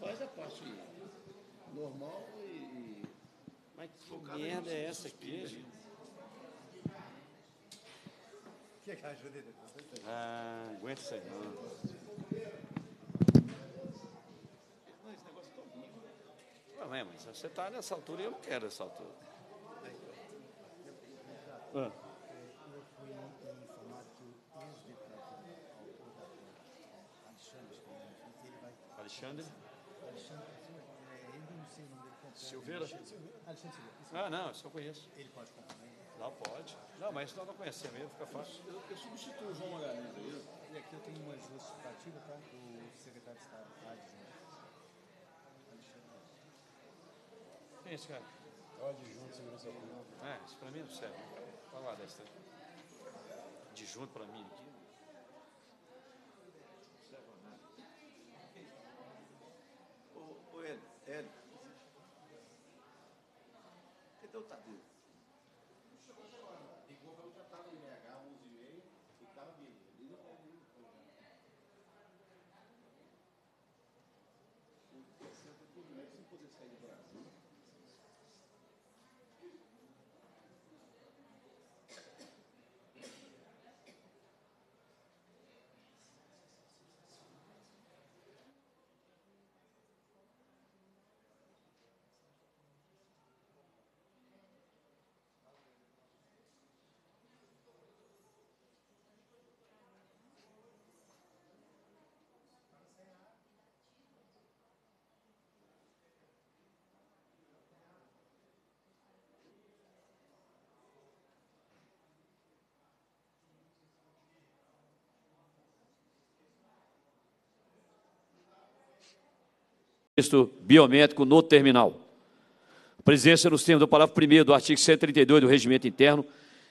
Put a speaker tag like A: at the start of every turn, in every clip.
A: faz a parte normal e.
B: Mas que merda é essa aqui, gente? é que ajude? Ah, aguenta isso aí, não. Esse
C: negócio é mas você está nessa altura e eu
A: não quero essa altura. Ah. ah. Alexandre? É comprar. Silveira? Alexandre Silveira.
B: Silveira. ah, não,
C: isso eu conheço. Ele pode comprar, né? Não, pode. Não, mas nós não conhecer mesmo, fica fácil. Eu, eu substituo o João Magalhães aí.
B: É e aqui eu tenho uma justificativa, tá? Do secretário de Estado, tá, adjunto. Quem é esse cara? É Olha, adjunto, segurança pública.
C: É, isso pra mim não serve. Olha lá, desta. Adjunto pra mim aqui. Não serve pra
A: nada. Ô, ô Ed, Ed,
C: registro biométrico no terminal. A presença nos termos do parágrafo 1 do artigo 132 do Regimento Interno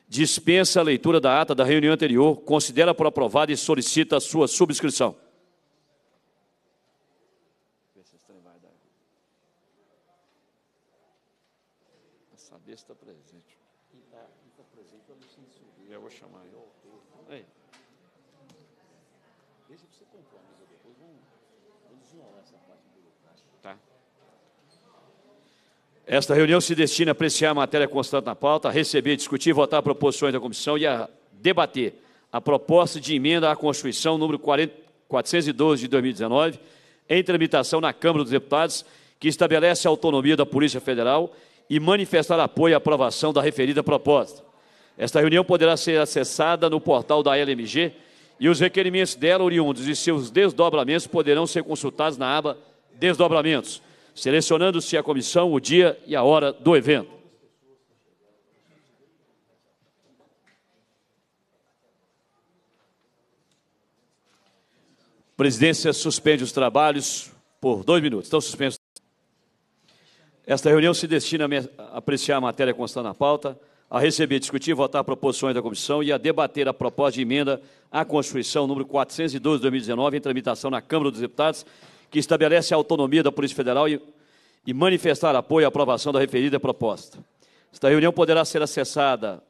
C: dispensa a leitura da ata da reunião anterior, considera por aprovada e solicita a sua subscrição. Está Essa está presente.
A: Tá. Tá eu vou chamar ele.
C: Esta reunião se destina a apreciar a matéria constante na pauta, receber, discutir, votar proposições da comissão e a debater a proposta de emenda à Constituição número 412 de 2019, em tramitação na Câmara dos Deputados, que estabelece a autonomia da Polícia Federal e manifestar apoio à aprovação da referida proposta. Esta reunião poderá ser acessada no portal da LMG e os requerimentos dela oriundos e seus desdobramentos poderão ser consultados na aba Desdobramentos selecionando-se a comissão, o dia e a hora do evento. A presidência suspende os trabalhos por dois minutos. Estão suspensos. Esta reunião se destina a apreciar a matéria constante na pauta, a receber, discutir e votar proposições da comissão e a debater a proposta de emenda à Constituição número 412 de 2019 em tramitação na Câmara dos Deputados que estabelece a autonomia da Polícia Federal e, e manifestar apoio à aprovação da referida proposta. Esta reunião poderá ser acessada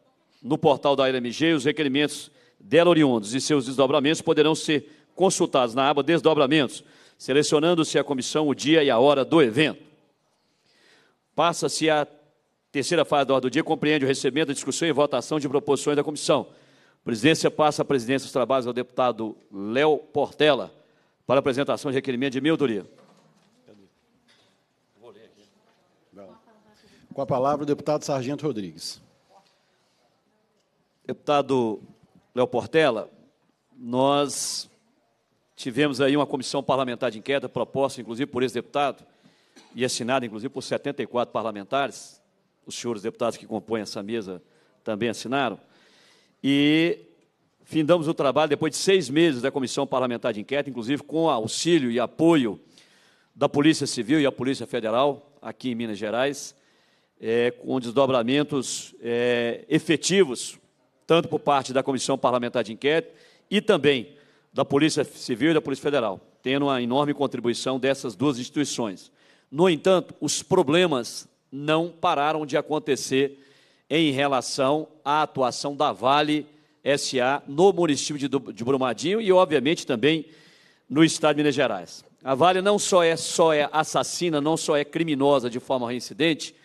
C: no portal da LMG e os requerimentos dela oriundos e seus desdobramentos poderão ser consultados na aba Desdobramentos, selecionando-se a comissão, o dia e a hora do evento. Passa-se a terceira fase da ordem do dia, compreende o recebimento, a discussão e votação de proposições da comissão. A presidência passa a presidência dos trabalhos ao deputado Léo Portela para apresentação de
B: requerimento de Mildoria. Com a palavra o deputado Sargento Rodrigues. Deputado
C: Léo Portela, nós tivemos aí uma comissão parlamentar de inquérito proposta, inclusive, por esse deputado e assinada, inclusive, por 74 parlamentares. Os senhores deputados que compõem essa mesa também assinaram. E Findamos o trabalho depois de seis meses da Comissão Parlamentar de Inquérito, inclusive com auxílio e apoio da Polícia Civil e a Polícia Federal, aqui em Minas Gerais, é, com desdobramentos é, efetivos, tanto por parte da Comissão Parlamentar de Inquérito e também da Polícia Civil e da Polícia Federal, tendo uma enorme contribuição dessas duas instituições. No entanto, os problemas não pararam de acontecer em relação à atuação da Vale SA no município de Brumadinho e, obviamente, também no estado de Minas Gerais. A Vale não só é, só é assassina, não só é criminosa de forma reincidente.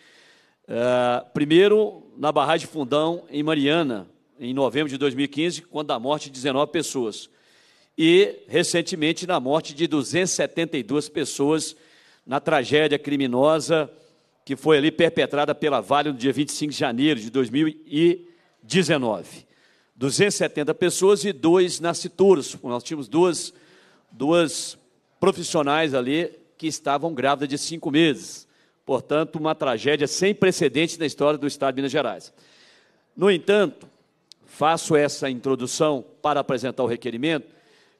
C: Uh, primeiro, na barragem Fundão, em Mariana, em novembro de 2015, quando a morte de 19 pessoas. E, recentemente, na morte de 272 pessoas na tragédia criminosa que foi ali perpetrada pela Vale no dia 25 de janeiro de 2019. 270 pessoas e dois nascituros. Nós tínhamos duas, duas profissionais ali que estavam grávidas de cinco meses. Portanto, uma tragédia sem precedentes na história do Estado de Minas Gerais. No entanto, faço essa introdução para apresentar o requerimento,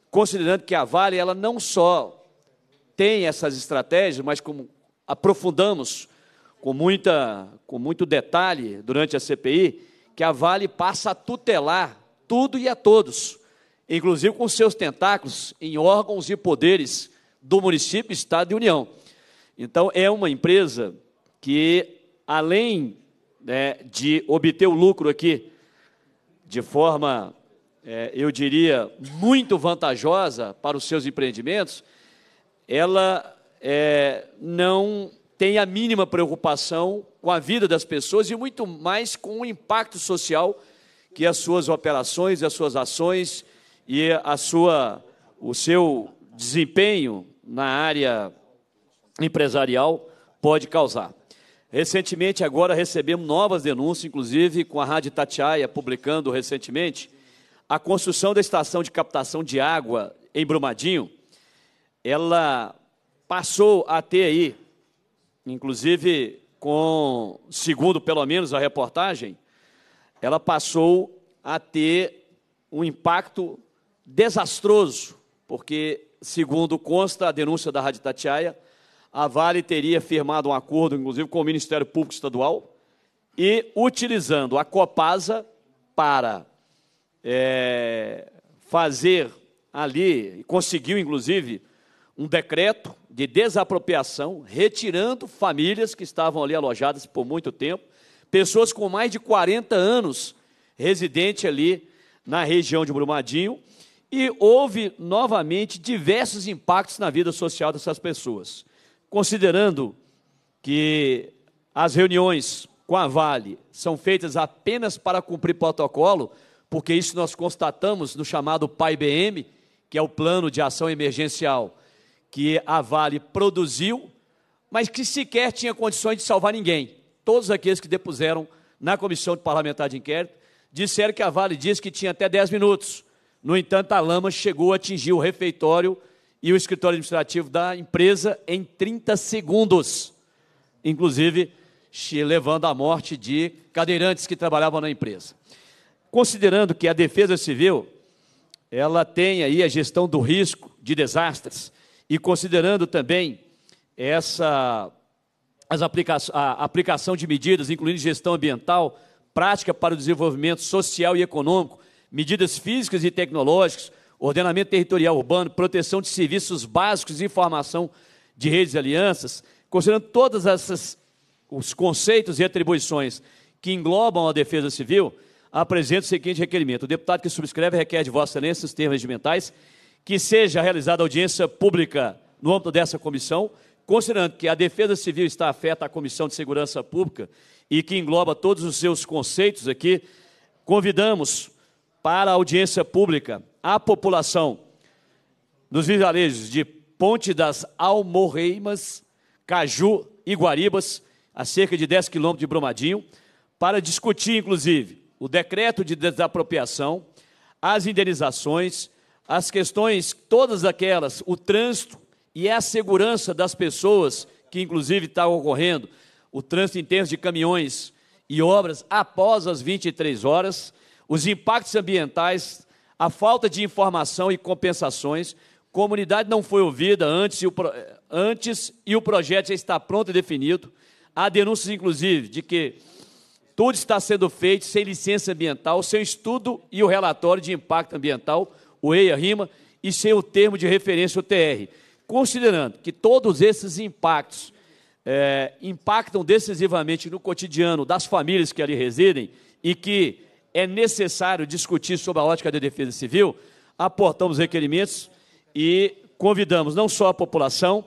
C: considerando que a Vale ela não só tem essas estratégias, mas como aprofundamos com, muita, com muito detalhe durante a CPI, que a Vale passa a tutelar tudo e a todos, inclusive com seus tentáculos em órgãos e poderes do município, estado e união. Então, é uma empresa que, além né, de obter o lucro aqui de forma, é, eu diria, muito vantajosa para os seus empreendimentos, ela é, não tem a mínima preocupação com a vida das pessoas e muito mais com o impacto social que as suas operações, as suas ações e a sua, o seu desempenho na área empresarial pode causar. Recentemente, agora recebemos novas denúncias, inclusive com a Rádio Tatiaia publicando recentemente a construção da estação de captação de água em Brumadinho. Ela passou a ter aí inclusive com, segundo pelo menos a reportagem, ela passou a ter um impacto desastroso, porque, segundo consta a denúncia da Rádio Tatiaia, a Vale teria firmado um acordo, inclusive, com o Ministério Público Estadual, e utilizando a Copasa para é, fazer ali, conseguiu, inclusive, um decreto de desapropriação, retirando famílias que estavam ali alojadas por muito tempo, pessoas com mais de 40 anos residente ali na região de Brumadinho, e houve novamente diversos impactos na vida social dessas pessoas. Considerando que as reuniões com a Vale são feitas apenas para cumprir protocolo, porque isso nós constatamos no chamado Pai BM, que é o Plano de Ação Emergencial que a Vale produziu, mas que sequer tinha condições de salvar ninguém. Todos aqueles que depuseram na comissão de parlamentar de inquérito disseram que a Vale disse que tinha até 10 minutos. No entanto, a lama chegou a atingir o refeitório e o escritório administrativo da empresa em 30 segundos, inclusive levando à morte de cadeirantes que trabalhavam na empresa. Considerando que a Defesa Civil ela tem aí a gestão do risco de desastres, e considerando também essa as aplica a aplicação de medidas, incluindo gestão ambiental, prática para o desenvolvimento social e econômico, medidas físicas e tecnológicas, ordenamento territorial urbano, proteção de serviços básicos e formação de redes e alianças, considerando todas essas os conceitos e atribuições que englobam a defesa civil, apresento o seguinte requerimento. O deputado que subscreve requer de Vossa Excelência os termos regimentais que seja realizada audiência pública no âmbito dessa comissão, considerando que a defesa civil está afeta à Comissão de Segurança Pública e que engloba todos os seus conceitos aqui, convidamos para a audiência pública a população dos vilarejos de Ponte das Almorreimas, Caju e Guaribas, a cerca de 10 quilômetros de Brumadinho, para discutir, inclusive, o decreto de desapropriação, as indenizações as questões, todas aquelas, o trânsito e a segurança das pessoas, que inclusive está ocorrendo, o trânsito em termos de caminhões e obras após as 23 horas, os impactos ambientais, a falta de informação e compensações, comunidade não foi ouvida antes e o, pro... antes, e o projeto já está pronto e definido, há denúncias, inclusive, de que tudo está sendo feito sem licença ambiental, sem estudo e o relatório de impacto ambiental, o EIA RIMA, e sem o termo de referência, o TR. Considerando que todos esses impactos é, impactam decisivamente no cotidiano das famílias que ali residem e que é necessário discutir sobre a ótica da defesa civil, aportamos requerimentos e convidamos não só a população,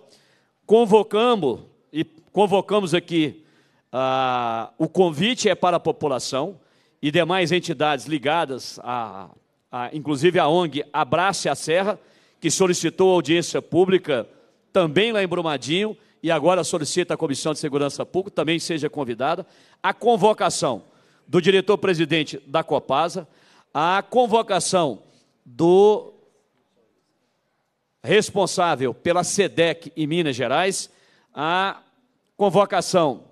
C: convocamos e convocamos aqui ah, o convite é para a população e demais entidades ligadas à a, ah, inclusive a ONG Abrace a Serra, que solicitou audiência pública também lá em Brumadinho e agora solicita a Comissão de Segurança Pública, também seja convidada, a convocação do diretor-presidente da Copasa, a convocação do responsável pela SEDEC em Minas Gerais, a convocação,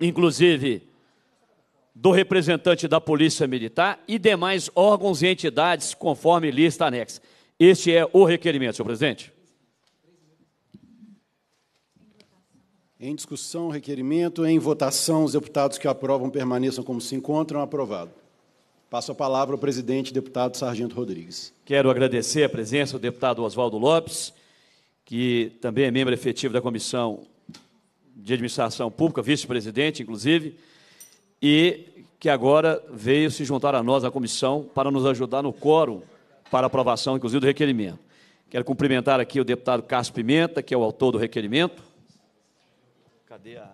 C: inclusive, do representante da Polícia Militar e demais órgãos e entidades, conforme lista anexa. Este é o requerimento, senhor presidente.
B: Em discussão, requerimento. Em votação, os deputados que aprovam permaneçam como se encontram. Aprovado. Passo a palavra ao presidente, deputado Sargento Rodrigues.
C: Quero agradecer a presença do deputado Oswaldo Lopes, que também é membro efetivo da Comissão de Administração Pública, vice-presidente, inclusive e que agora veio se juntar a nós, a comissão, para nos ajudar no quórum para aprovação, inclusive, do requerimento. Quero cumprimentar aqui o deputado Carlos Pimenta, que é o autor do requerimento. Cadê a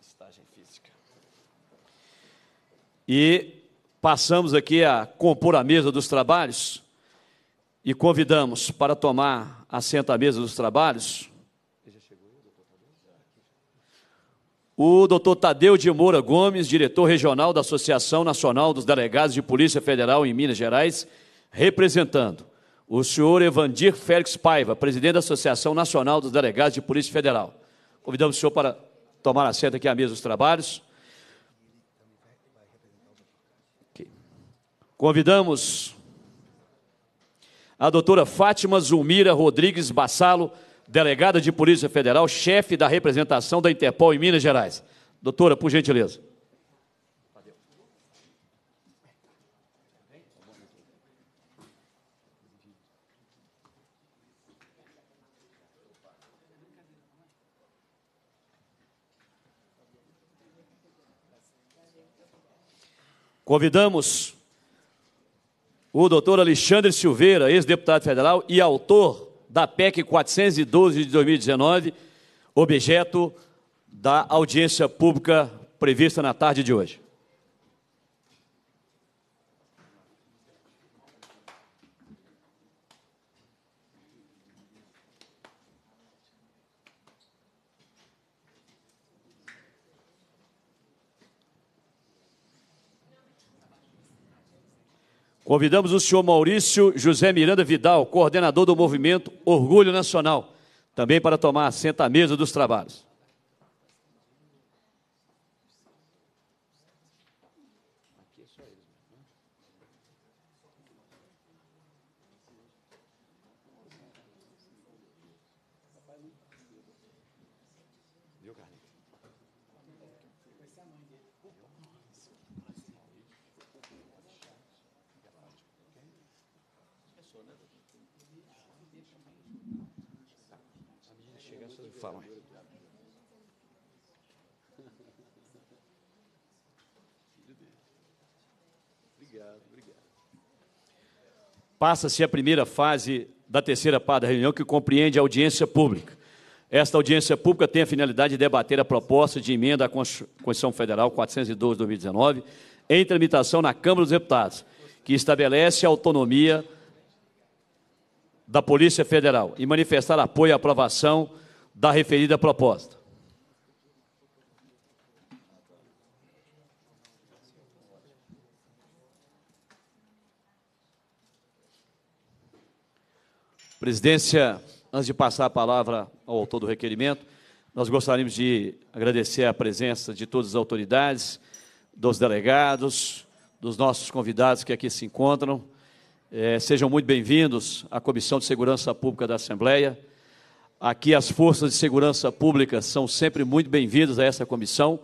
C: estagem física? E passamos aqui a compor a mesa dos trabalhos e convidamos para tomar assento à mesa dos trabalhos o doutor Tadeu de Moura Gomes, diretor regional da Associação Nacional dos Delegados de Polícia Federal em Minas Gerais, representando o senhor Evandir Félix Paiva, presidente da Associação Nacional dos Delegados de Polícia Federal. Convidamos o senhor para tomar assento aqui à mesa dos trabalhos. Convidamos a doutora Fátima Zulmira Rodrigues Bassalo, delegada de Polícia Federal, chefe da representação da Interpol em Minas Gerais. Doutora, por gentileza. Convidamos o doutor Alexandre Silveira, ex-deputado federal e autor da PEC 412 de 2019, objeto da audiência pública prevista na tarde de hoje. Convidamos o senhor Maurício José Miranda Vidal, coordenador do movimento Orgulho Nacional, também para tomar assento à mesa dos trabalhos. Passa-se a primeira fase da terceira parte da reunião, que compreende a audiência pública. Esta audiência pública tem a finalidade de debater a proposta de emenda à Constituição Federal 412 de 2019, em tramitação na Câmara dos Deputados, que estabelece a autonomia da Polícia Federal e manifestar apoio à aprovação da referida proposta. Presidência, antes de passar a palavra ao autor do requerimento, nós gostaríamos de agradecer a presença de todas as autoridades, dos delegados, dos nossos convidados que aqui se encontram. É, sejam muito bem-vindos à Comissão de Segurança Pública da Assembleia. Aqui as forças de segurança pública são sempre muito bem-vindas a essa comissão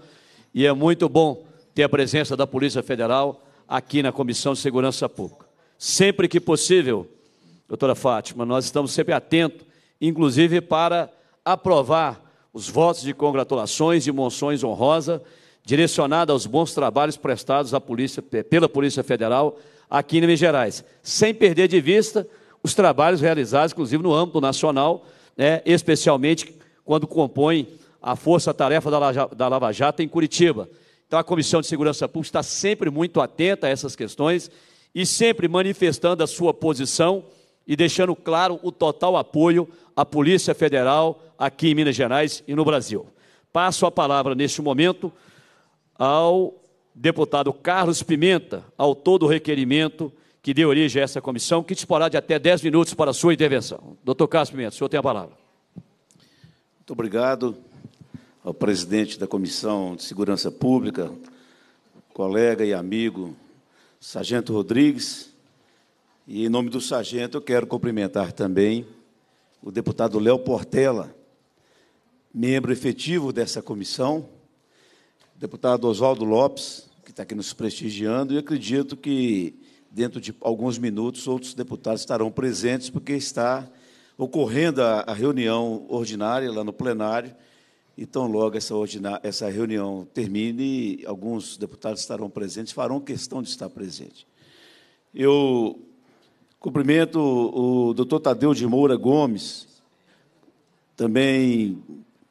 C: e é muito bom ter a presença da Polícia Federal aqui na Comissão de Segurança Pública. Sempre que possível, doutora Fátima, nós estamos sempre atentos, inclusive para aprovar os votos de congratulações e monções honrosas direcionadas aos bons trabalhos prestados polícia, eh, pela Polícia Federal aqui em Minas Gerais, sem perder de vista os trabalhos realizados, inclusive no âmbito nacional, né, especialmente quando compõem a força-tarefa da Lava Jato em Curitiba. Então, a Comissão de Segurança Pública está sempre muito atenta a essas questões e sempre manifestando a sua posição e deixando claro o total apoio à Polícia Federal aqui em Minas Gerais e no Brasil. Passo a palavra neste momento ao deputado Carlos Pimenta, autor do requerimento que deu origem a essa comissão, que disporá de até 10 minutos para a sua intervenção. Doutor Carlos Pimenta, o senhor tem a palavra.
A: Muito obrigado ao presidente da Comissão de Segurança Pública, colega e amigo Sargento Rodrigues, e em nome do sargento, eu quero cumprimentar também o deputado Léo Portela, membro efetivo dessa comissão, o deputado Oswaldo Lopes, que está aqui nos prestigiando, e acredito que dentro de alguns minutos outros deputados estarão presentes, porque está ocorrendo a, reunião ordinária lá no plenário. Então, logo essa, essa reunião termine, alguns deputados estarão presentes, farão questão de estar presente. Eu Cumprimento o doutor Tadeu de Moura Gomes, também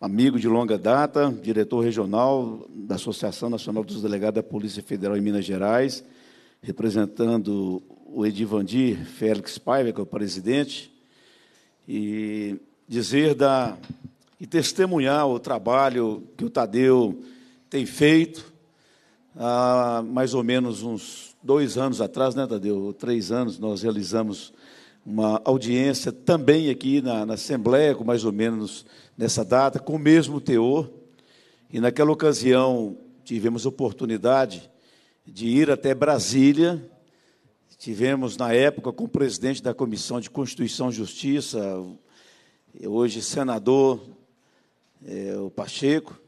A: amigo de longa data, diretor regional da Associação Nacional dos Delegados da Polícia Federal em Minas Gerais, representando o Edivandir Félix Paiva, que é o presidente, e dizer da e testemunhar o trabalho que o Tadeu tem feito há mais ou menos uns dois anos atrás, né, Tadeu? três anos, nós realizamos uma audiência também aqui na, na Assembleia, com mais ou menos nessa data, com o mesmo teor. E naquela ocasião tivemos oportunidade de ir até Brasília. Tivemos, na época, com o presidente da Comissão de Constituição e Justiça, hoje senador, é, o Pacheco,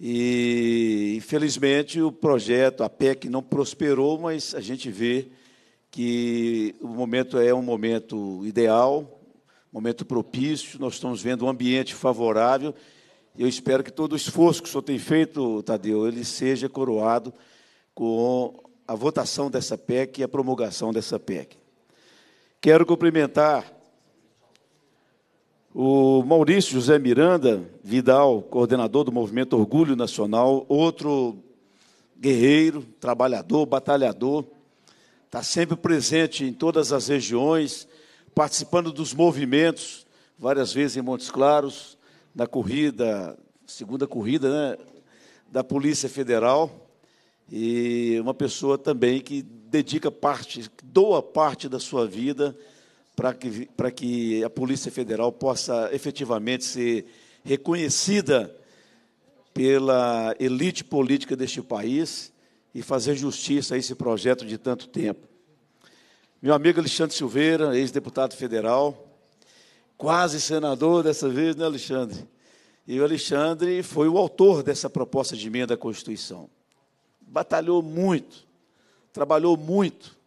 A: e, infelizmente, o projeto, a PEC, não prosperou, mas a gente vê que o momento é um momento ideal, momento propício, nós estamos vendo um ambiente favorável. Eu espero que todo o esforço que o senhor tem feito, Tadeu, ele seja coroado com a votação dessa PEC e a promulgação dessa PEC. Quero cumprimentar o Maurício José Miranda Vidal, coordenador do Movimento Orgulho Nacional, outro guerreiro, trabalhador, batalhador, está sempre presente em todas as regiões, participando dos movimentos, várias vezes em Montes Claros, na corrida, segunda corrida, né, da Polícia Federal, e uma pessoa também que dedica parte, doa parte da sua vida para que, que a Polícia Federal possa efetivamente ser reconhecida pela elite política deste país e fazer justiça a esse projeto de tanto tempo. Meu amigo Alexandre Silveira, ex-deputado federal, quase senador dessa vez, né, Alexandre? E o Alexandre foi o autor dessa proposta de emenda à Constituição. Batalhou muito, trabalhou muito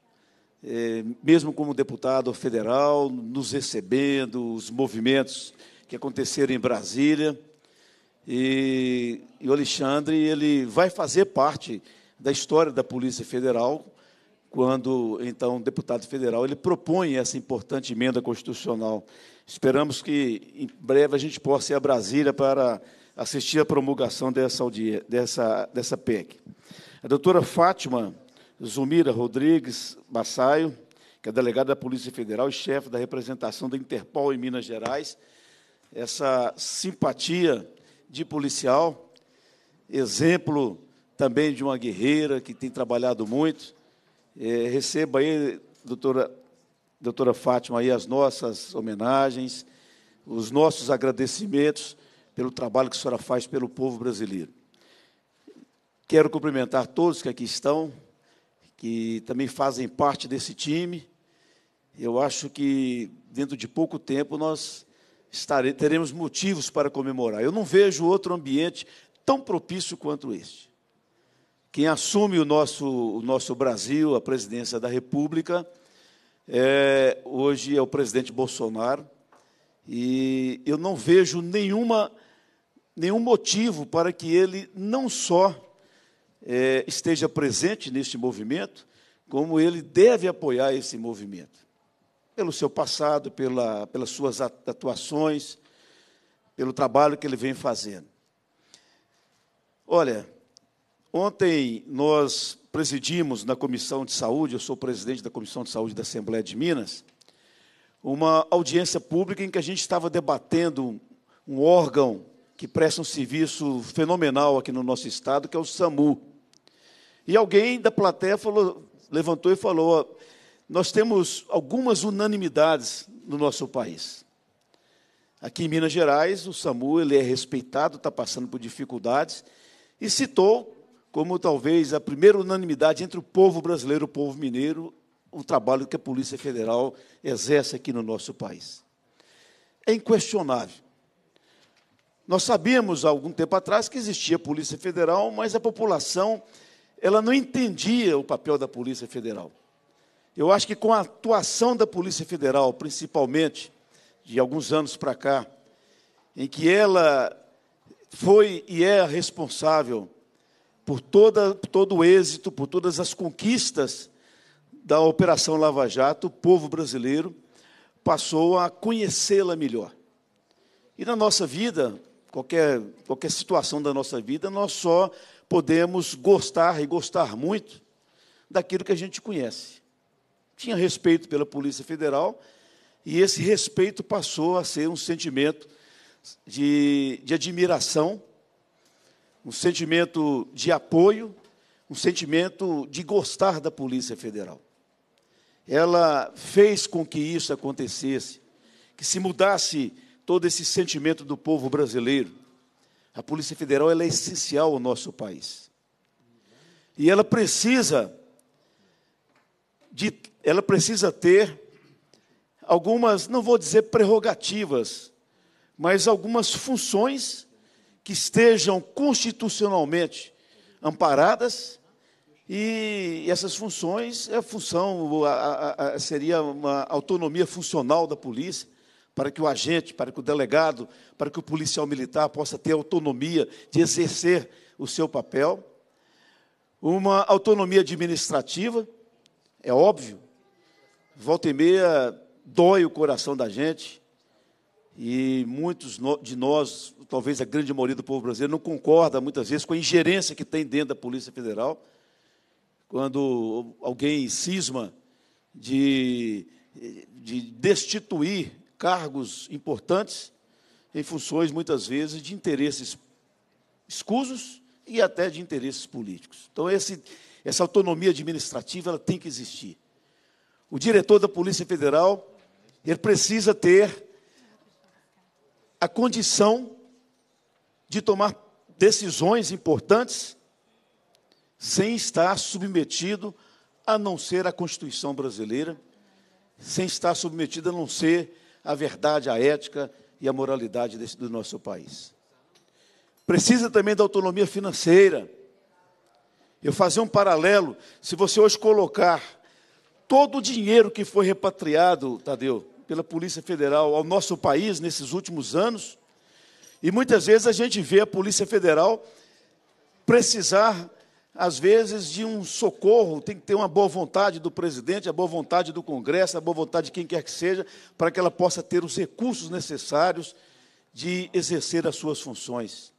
A: é, mesmo como deputado federal, nos recebendo, os movimentos que aconteceram em Brasília. E, e o Alexandre ele vai fazer parte da história da Polícia Federal, quando, então, deputado federal, ele propõe essa importante emenda constitucional. Esperamos que, em breve, a gente possa ir a Brasília para assistir à promulgação dessa, dessa, dessa PEC. A doutora Fátima Zumira Rodrigues Massaio, que é delegada da Polícia Federal e chefe da representação da Interpol em Minas Gerais, essa simpatia de policial, exemplo também de uma guerreira que tem trabalhado muito. É, receba aí, doutora, doutora Fátima, aí as nossas homenagens, os nossos agradecimentos pelo trabalho que a senhora faz pelo povo brasileiro. Quero cumprimentar todos que aqui estão, que também fazem parte desse time. Eu acho que dentro de pouco tempo nós teremos motivos para comemorar. Eu não vejo outro ambiente tão propício quanto este. Quem assume o nosso, o nosso Brasil, a presidência da República, é, hoje é o presidente Bolsonaro, e eu não vejo nenhuma, nenhum motivo para que ele não só é, esteja presente neste movimento, como ele deve apoiar esse movimento. Pelo seu passado, pela, pelas suas atuações, pelo trabalho que ele vem fazendo. Olha, ontem nós presidimos na Comissão de Saúde, eu sou presidente da Comissão de Saúde da Assembleia de Minas, uma audiência pública em que a gente estava debatendo um órgão que presta um serviço fenomenal aqui no nosso estado, que é o SAMU. E alguém da plateia falou, levantou e falou: Nós temos algumas unanimidades no nosso país. Aqui em Minas Gerais, o SAMU ele é respeitado, está passando por dificuldades, e citou como talvez a primeira unanimidade entre o povo brasileiro e o povo mineiro o trabalho que a Polícia Federal exerce aqui no nosso país. É inquestionável. Nós sabíamos há algum tempo atrás que existia a Polícia Federal, mas a população ela não entendia o papel da Polícia Federal. Eu acho que com a atuação da Polícia Federal, principalmente, de alguns anos para cá, em que ela foi e é responsável por toda, todo o êxito, por todas as conquistas da Operação Lava Jato, o povo brasileiro passou a conhecê-la melhor. E na nossa vida, qualquer, qualquer situação da nossa vida, nós só podemos gostar e gostar muito daquilo que a gente conhece. Tinha respeito pela Polícia Federal e esse respeito passou a ser um sentimento de, de admiração, um sentimento de apoio, um sentimento de gostar da Polícia Federal. Ela fez com que isso acontecesse, que se mudasse todo esse sentimento do povo brasileiro a Polícia Federal é essencial ao nosso país. E ela precisa de, ela precisa ter algumas, não vou dizer prerrogativas, mas algumas funções que estejam constitucionalmente amparadas. E essas funções é função, a, a, a, seria uma autonomia funcional da polícia para que o agente, para que o delegado, para que o policial militar possa ter autonomia de exercer o seu papel, uma autonomia administrativa, é óbvio, volta e meia dói o coração da gente, e muitos de nós, talvez a grande maioria do povo brasileiro, não concorda muitas vezes com a ingerência que tem dentro da Polícia Federal, quando alguém cisma de, de destituir cargos importantes em funções, muitas vezes, de interesses escusos e até de interesses políticos. Então, esse, essa autonomia administrativa ela tem que existir. O diretor da Polícia Federal ele precisa ter a condição de tomar decisões importantes sem estar submetido a não ser a Constituição brasileira, sem estar submetido a não ser a verdade, a ética e a moralidade desse, do nosso país. Precisa também da autonomia financeira. Eu fazer um paralelo, se você hoje colocar todo o dinheiro que foi repatriado, Tadeu, pela Polícia Federal ao nosso país nesses últimos anos, e muitas vezes a gente vê a Polícia Federal precisar às vezes, de um socorro, tem que ter uma boa vontade do presidente, a boa vontade do Congresso, a boa vontade de quem quer que seja, para que ela possa ter os recursos necessários de exercer as suas funções.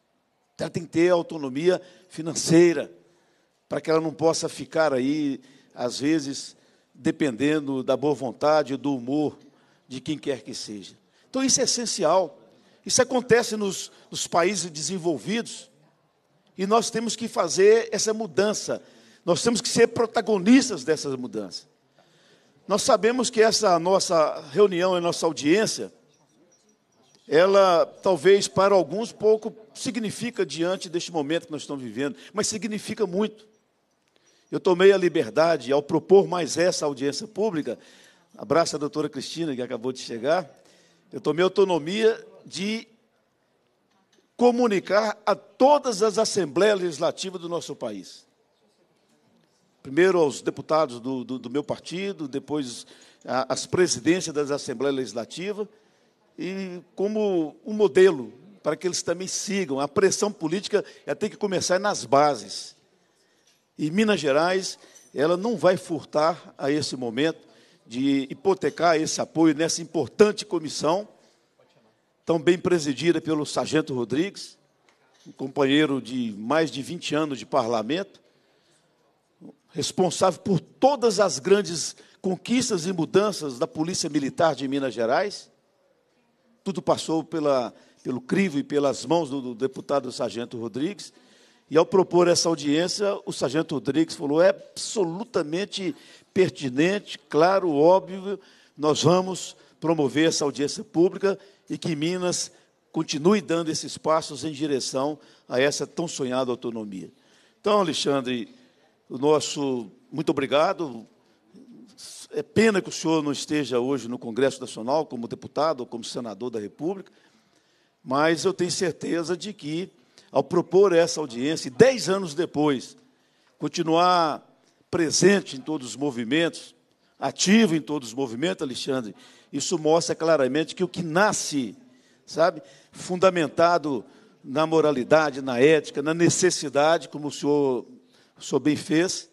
A: Então, ela tem que ter autonomia financeira, para que ela não possa ficar aí, às vezes, dependendo da boa vontade, do humor de quem quer que seja. Então, isso é essencial. Isso acontece nos, nos países desenvolvidos. E nós temos que fazer essa mudança. Nós temos que ser protagonistas dessa mudança. Nós sabemos que essa nossa reunião e nossa audiência, ela talvez para alguns pouco significa diante deste momento que nós estamos vivendo, mas significa muito. Eu tomei a liberdade, ao propor mais essa audiência pública, abraço a doutora Cristina, que acabou de chegar, eu tomei a autonomia de comunicar a todas as assembleias legislativas do nosso país. Primeiro aos deputados do, do, do meu partido, depois às presidências das assembleias legislativas, e como um modelo para que eles também sigam. A pressão política tem que começar nas bases. E Minas Gerais, ela não vai furtar a esse momento de hipotecar esse apoio nessa importante comissão tão bem presidida pelo Sargento Rodrigues, um companheiro de mais de 20 anos de parlamento, responsável por todas as grandes conquistas e mudanças da Polícia Militar de Minas Gerais. Tudo passou pela, pelo crivo e pelas mãos do, do deputado Sargento Rodrigues. E ao propor essa audiência, o sargento Rodrigues falou: é absolutamente pertinente, claro, óbvio, nós vamos promover essa audiência pública e que Minas continue dando esses passos em direção a essa tão sonhada autonomia. Então, Alexandre, o nosso muito obrigado. É pena que o senhor não esteja hoje no Congresso Nacional como deputado ou como senador da República, mas eu tenho certeza de que, ao propor essa audiência, dez anos depois, continuar presente em todos os movimentos, ativo em todos os movimentos, Alexandre, isso mostra claramente que o que nasce, sabe, fundamentado na moralidade, na ética, na necessidade, como o senhor, o senhor bem fez,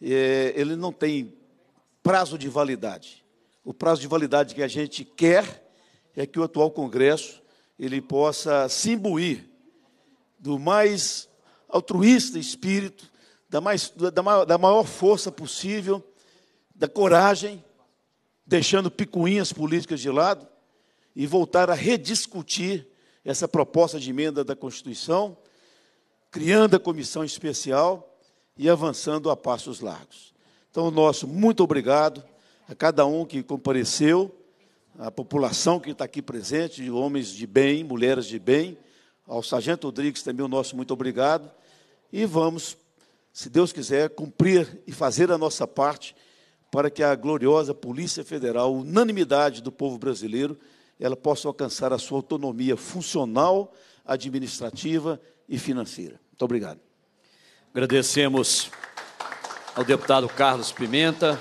A: é, ele não tem prazo de validade. O prazo de validade que a gente quer é que o atual Congresso ele possa se imbuir do mais altruísta espírito, da, mais, da, maior, da maior força possível da coragem, deixando picuinhas políticas de lado e voltar a rediscutir essa proposta de emenda da Constituição, criando a comissão especial e avançando a passos largos. Então, o nosso muito obrigado a cada um que compareceu, a população que está aqui presente, de homens de bem, mulheres de bem, ao Sargento Rodrigues também o nosso muito obrigado, e vamos, se Deus quiser, cumprir e fazer a nossa parte para que a gloriosa Polícia Federal, unanimidade do povo brasileiro, ela possa alcançar a sua autonomia funcional, administrativa e financeira. Muito obrigado. Agradecemos ao deputado Carlos Pimenta,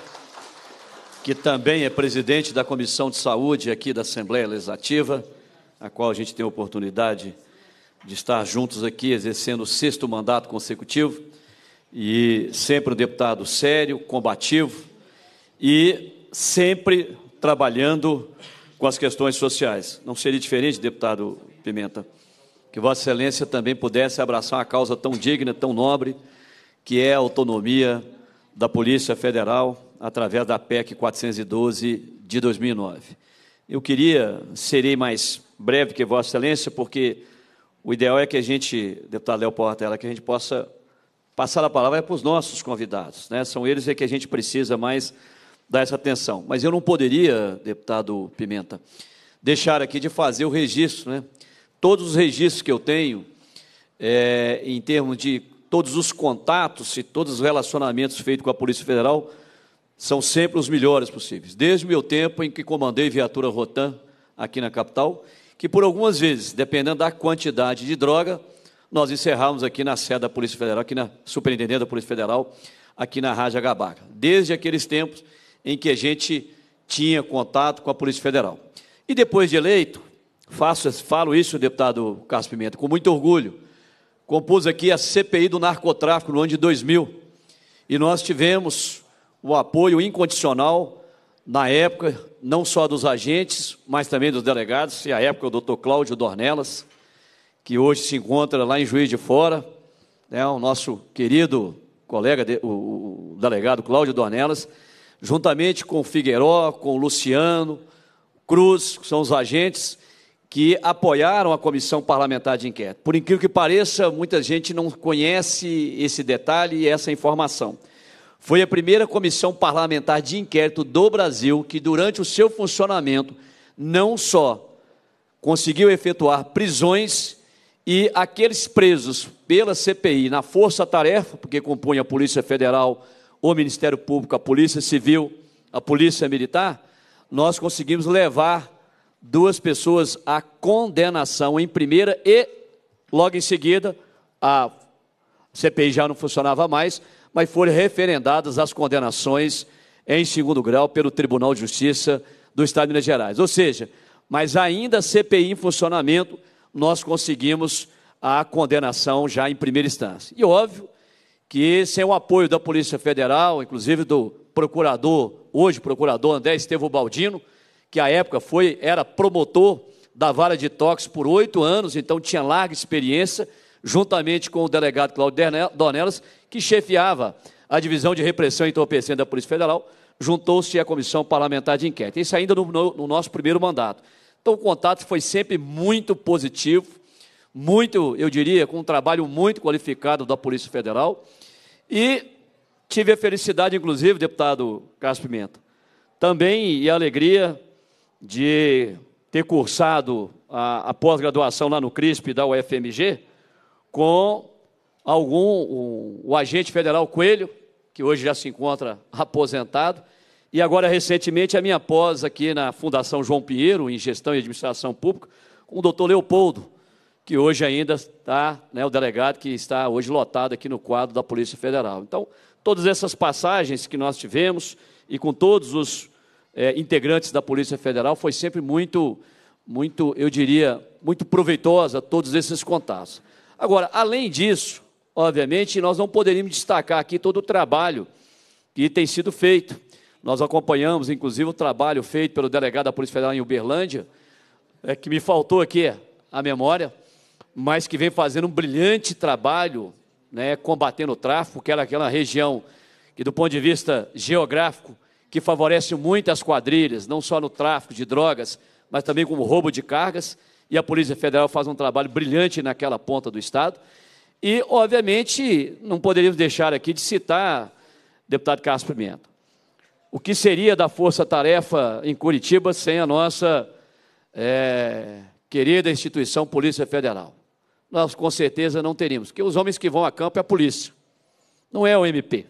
A: que também
C: é presidente da Comissão de Saúde aqui da Assembleia Legislativa, a qual a gente tem a oportunidade de estar juntos aqui, exercendo o sexto mandato consecutivo, e sempre um deputado sério, combativo, e sempre trabalhando com as questões sociais. Não seria diferente, deputado Pimenta, que Vossa Excelência também pudesse abraçar uma causa tão digna, tão nobre, que é a autonomia da Polícia Federal através da PEC 412 de 2009. Eu queria, serei mais breve que Vossa Excelência, porque o ideal é que a gente, deputado Léo Portela, que a gente possa passar a palavra para os nossos convidados. Né? São eles é que a gente precisa mais dar essa atenção. Mas eu não poderia, deputado Pimenta, deixar aqui de fazer o registro, né? Todos os registros que eu tenho, é, em termos de todos os contatos e todos os relacionamentos feitos com a Polícia Federal, são sempre os melhores possíveis. Desde o meu tempo em que comandei viatura Rotan aqui na capital, que por algumas vezes, dependendo da quantidade de droga, nós encerramos aqui na sede da Polícia Federal, aqui na Superintendente da Polícia Federal, aqui na Rádio Agabaca. Desde aqueles tempos em que a gente tinha contato com a Polícia Federal. E depois de eleito, faço, falo isso, deputado Carlos Pimenta, com muito orgulho, compus aqui a CPI do narcotráfico no ano de 2000, e nós tivemos o apoio incondicional, na época, não só dos agentes, mas também dos delegados, e à época o doutor Cláudio Dornelas, que hoje se encontra lá em Juiz de Fora, né, o nosso querido colega, o, delegado Cláudio Dornelas, juntamente com Figueiró, com Luciano, Cruz, que são os agentes que apoiaram a comissão parlamentar de inquérito. Por incrível que pareça, muita gente não conhece esse detalhe e essa informação. Foi a primeira comissão parlamentar de inquérito do Brasil que, durante o seu funcionamento, não só conseguiu efetuar prisões e aqueles presos pela CPI na força-tarefa, porque compunha a Polícia Federal, o Ministério Público, a Polícia Civil, a Polícia Militar, nós conseguimos levar duas pessoas à condenação em primeira e, logo em seguida, a CPI já não funcionava mais, mas foram referendadas as condenações em segundo grau pelo Tribunal de Justiça do Estado de Minas Gerais. Ou seja, mas ainda a CPI em funcionamento, nós conseguimos a condenação já em primeira instância. E óbvio que sem o apoio da Polícia Federal, inclusive do procurador, hoje procurador André Estevo Baldino, que à época foi, era promotor da vara de toques por oito anos, então tinha larga experiência, juntamente com o delegado Claudio Donelas, que chefiava a divisão de repressão e entorpecente da Polícia Federal, juntou-se à Comissão Parlamentar de Inquérito. Isso ainda no, no, no nosso primeiro mandato. Então o contato foi sempre muito positivo, muito, eu diria, com um trabalho muito qualificado da Polícia Federal. E tive a felicidade, inclusive, deputado Cássio Pimenta, também e a alegria de ter cursado a, a pós-graduação lá no CRISP da UFMG com algum o, o agente federal Coelho, que hoje já se encontra aposentado, e agora recentemente a minha pós aqui na Fundação João Pinheiro em Gestão e Administração Pública, com o doutor Leopoldo, que hoje ainda está, né, o delegado que está hoje lotado aqui no quadro da Polícia Federal. Então, todas essas passagens que nós tivemos e com todos os é, integrantes da Polícia Federal foi sempre muito, muito, eu diria, muito proveitosa todos esses contatos. Agora, além disso, obviamente, nós não poderíamos destacar aqui todo o trabalho que tem sido feito. Nós acompanhamos, inclusive, o trabalho feito pelo delegado da Polícia Federal em Uberlândia, é, que me faltou aqui é a memória, mas que vem fazendo um brilhante trabalho, né, combatendo o tráfico, que é aquela região que, do ponto de vista geográfico, que favorece muito as quadrilhas, não só no tráfico de drogas, mas também como roubo de cargas, e a Polícia Federal faz um trabalho brilhante naquela ponta do Estado. E, obviamente, não poderíamos deixar aqui de citar, deputado Carlos Pimenta, o que seria da força-tarefa em Curitiba sem a nossa é, querida instituição Polícia Federal nós com certeza não teríamos. Porque os homens que vão a campo é a polícia, não é o MP,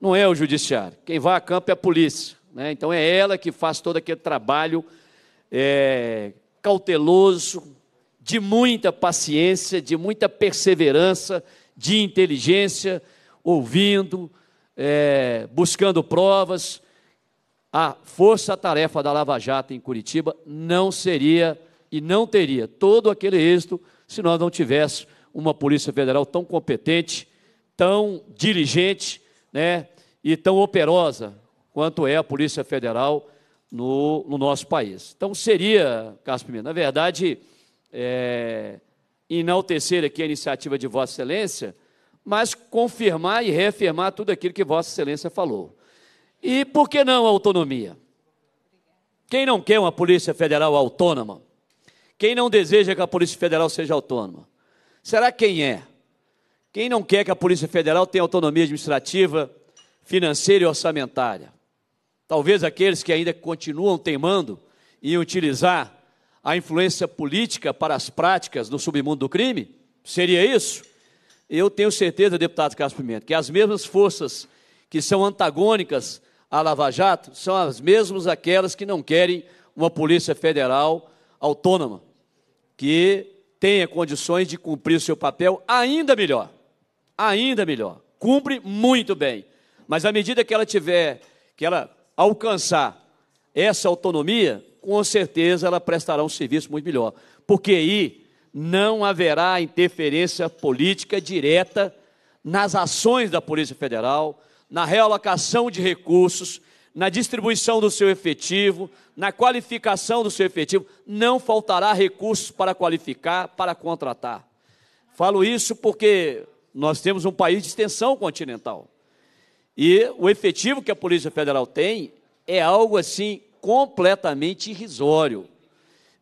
C: não é o judiciário. Quem vai a campo é a polícia. Né? Então é ela que faz todo aquele trabalho é, cauteloso, de muita paciência, de muita perseverança, de inteligência, ouvindo, é, buscando provas. A força-tarefa da Lava Jato em Curitiba não seria e não teria todo aquele êxito se nós não tivéssemos uma Polícia Federal tão competente, tão diligente né, e tão operosa quanto é a Polícia Federal no, no nosso país. Então, seria, Carlos Pimenta, na verdade, é, enaltecer aqui a iniciativa de Vossa Excelência, mas confirmar e reafirmar tudo aquilo que Vossa Excelência falou. E por que não a autonomia? Quem não quer uma Polícia Federal autônoma? Quem não deseja que a Polícia Federal seja autônoma? Será quem é? Quem não quer que a Polícia Federal tenha autonomia administrativa, financeira e orçamentária? Talvez aqueles que ainda continuam teimando em utilizar a influência política para as práticas do submundo do crime? Seria isso? Eu tenho certeza, deputado Carlos Pimenta, que as mesmas forças que são antagônicas à Lava Jato são as mesmas aquelas que não querem uma Polícia Federal autônoma que tenha condições de cumprir o seu papel ainda melhor. Ainda melhor. Cumpre muito bem. Mas à medida que ela tiver, que ela alcançar essa autonomia, com certeza ela prestará um serviço muito melhor. Porque aí não haverá interferência política direta nas ações da Polícia Federal, na realocação de recursos, na distribuição do seu efetivo, na qualificação do seu efetivo, não faltará recursos para qualificar, para contratar. Falo isso porque nós temos um país de extensão continental. E o efetivo que a Polícia Federal tem é algo assim completamente irrisório.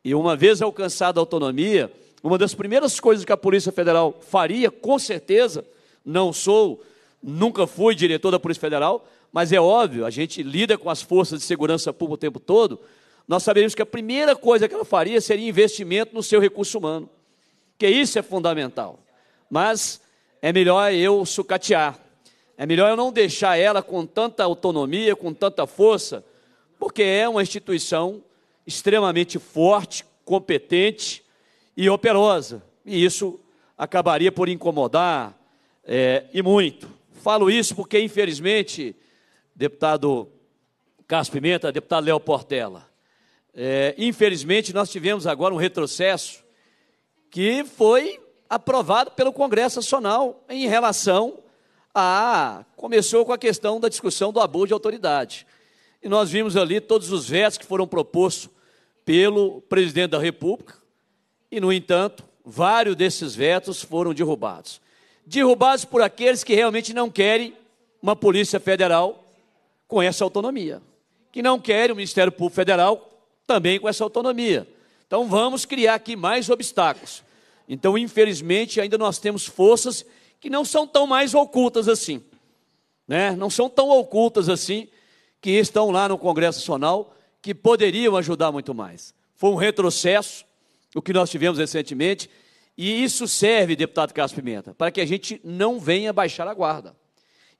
C: E uma vez alcançada a autonomia, uma das primeiras coisas que a Polícia Federal faria, com certeza, não sou, nunca fui diretor da Polícia Federal, mas é óbvio, a gente lida com as forças de segurança pública o tempo todo, nós saberíamos que a primeira coisa que ela faria seria investimento no seu recurso humano, que isso é fundamental. Mas é melhor eu sucatear, é melhor eu não deixar ela com tanta autonomia, com tanta força, porque é uma instituição extremamente forte, competente e operosa, e isso acabaria por incomodar é, e muito. Falo isso porque, infelizmente, deputado Carlos Pimenta, deputado Léo Portela. É, infelizmente, nós tivemos agora um retrocesso que foi aprovado pelo Congresso Nacional em relação a. Começou com a questão da discussão do abuso de autoridade. E nós vimos ali todos os vetos que foram propostos pelo presidente da República, e, no entanto, vários desses vetos foram derrubados derrubados por aqueles que realmente não querem uma Polícia Federal com essa autonomia. Que não querem o Ministério Público Federal também com essa autonomia. Então vamos criar aqui mais obstáculos. Então, infelizmente, ainda nós temos forças que não são tão mais ocultas assim. Né? Não são tão ocultas assim que estão lá no Congresso Nacional que poderiam ajudar muito mais. Foi um retrocesso o que nós tivemos recentemente, e isso serve, deputado Carlos Pimenta, para que a gente não venha baixar a guarda.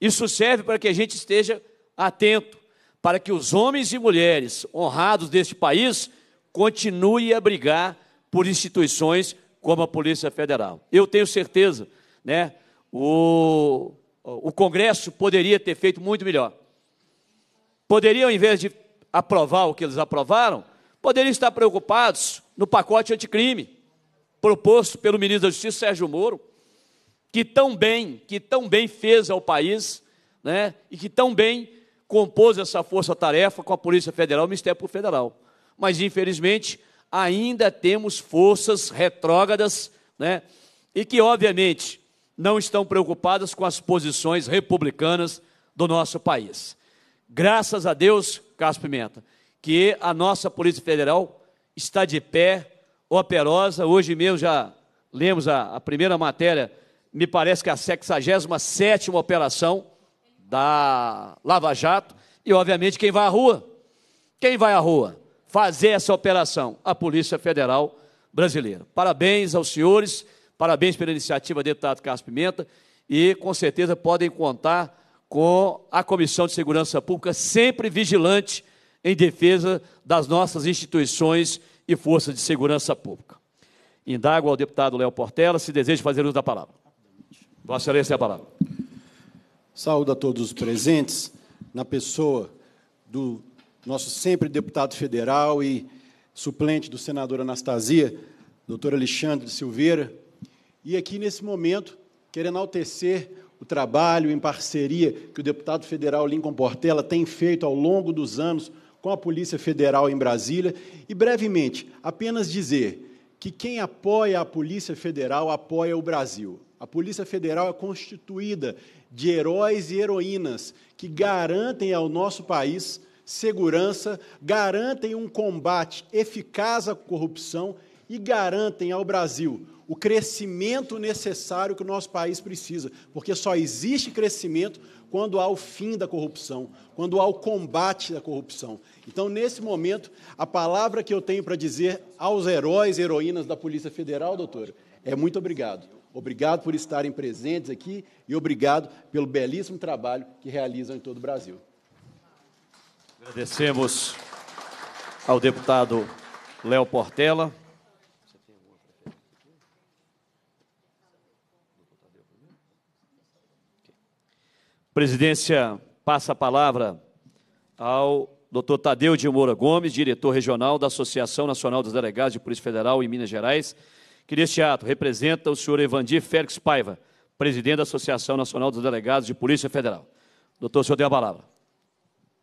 C: Isso serve para que a gente esteja atento para que os homens e mulheres honrados deste país continuem a brigar por instituições como a Polícia Federal. Eu tenho certeza, né, o, o Congresso poderia ter feito muito melhor. Poderiam, ao invés de aprovar o que eles aprovaram, poderiam estar preocupados no pacote anticrime proposto pelo ministro da Justiça, Sérgio Moro, que tão bem, que tão bem fez ao país, né, e que tão bem compôs essa força-tarefa com a Polícia Federal e o Ministério Público Federal. Mas, infelizmente, ainda temos forças retrógradas, né? E que, obviamente, não estão preocupadas com as posições republicanas do nosso país. Graças a Deus, Carlos Pimenta, que a nossa Polícia Federal está de pé, operosa. Hoje mesmo já lemos a, a primeira matéria, me parece que é a 67ª operação da Lava Jato e, obviamente, quem vai à rua? Quem vai à rua fazer essa operação? A Polícia Federal Brasileira. Parabéns aos senhores, parabéns pela iniciativa, deputado Carlos Pimenta, e com certeza podem contar com a Comissão de Segurança Pública sempre vigilante em defesa das nossas instituições e forças de segurança pública. Indago ao deputado Léo Portela se deseja fazer uso da palavra. Vossa Excelência, a palavra.
B: Saúdo a todos os presentes, na pessoa do nosso sempre deputado federal e suplente do senador Anastasia, doutor Alexandre de Silveira, e aqui nesse momento, querendo enaltecer o trabalho em parceria que o deputado federal Lincoln Portela tem feito ao longo dos anos com a Polícia Federal em Brasília, e brevemente, apenas dizer que quem apoia a Polícia Federal apoia o Brasil. A Polícia Federal é constituída de heróis e heroínas que garantem ao nosso país segurança, garantem um combate eficaz à corrupção e garantem ao Brasil o crescimento necessário que o nosso país precisa, porque só existe crescimento quando há o fim da corrupção, quando há o combate da corrupção. Então, nesse momento, a palavra que eu tenho para dizer aos heróis e heroínas da Polícia Federal, doutora, é muito obrigado. Obrigado por estarem presentes aqui e obrigado pelo belíssimo trabalho que realizam em todo o Brasil.
C: Agradecemos ao deputado Léo Portela. Presidência passa a palavra ao Dr. Tadeu de Moura Gomes, diretor regional da Associação Nacional dos Delegados de Polícia Federal em Minas Gerais que neste ato representa o senhor Evandir Félix Paiva, presidente da Associação Nacional dos Delegados de Polícia Federal. Doutor, o senhor tem a palavra.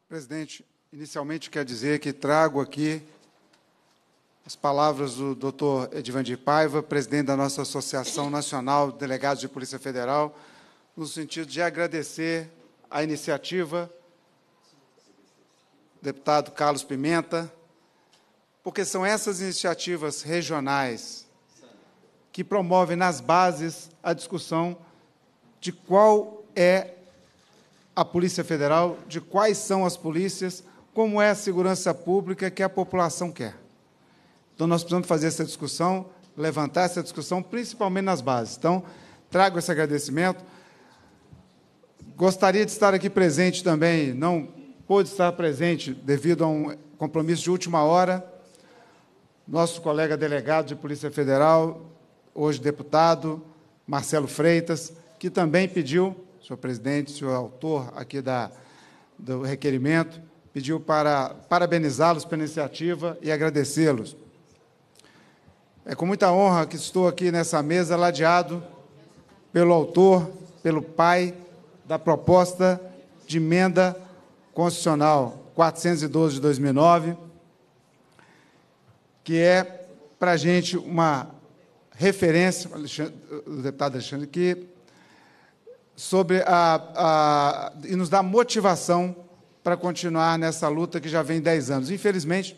D: Presidente, inicialmente quer dizer que trago aqui as palavras do doutor Edvandir Paiva, presidente da nossa Associação Nacional de Delegados de Polícia Federal, no sentido de agradecer a iniciativa deputado Carlos Pimenta, porque são essas iniciativas regionais que promove nas bases a discussão de qual é a Polícia Federal, de quais são as polícias, como é a segurança pública que a população quer. Então, nós precisamos fazer essa discussão, levantar essa discussão, principalmente nas bases. Então, trago esse agradecimento. Gostaria de estar aqui presente também, não pôde estar presente devido a um compromisso de última hora. Nosso colega delegado de Polícia Federal, hoje deputado Marcelo Freitas, que também pediu, senhor presidente, senhor autor aqui da, do requerimento, pediu para parabenizá-los pela iniciativa e agradecê-los. É com muita honra que estou aqui nessa mesa, ladeado pelo autor, pelo pai da proposta de emenda constitucional 412 de 2009, que é para a gente uma referência, do deputado Alexandre, que sobre a, a e nos dá motivação para continuar nessa luta que já vem 10 anos. Infelizmente,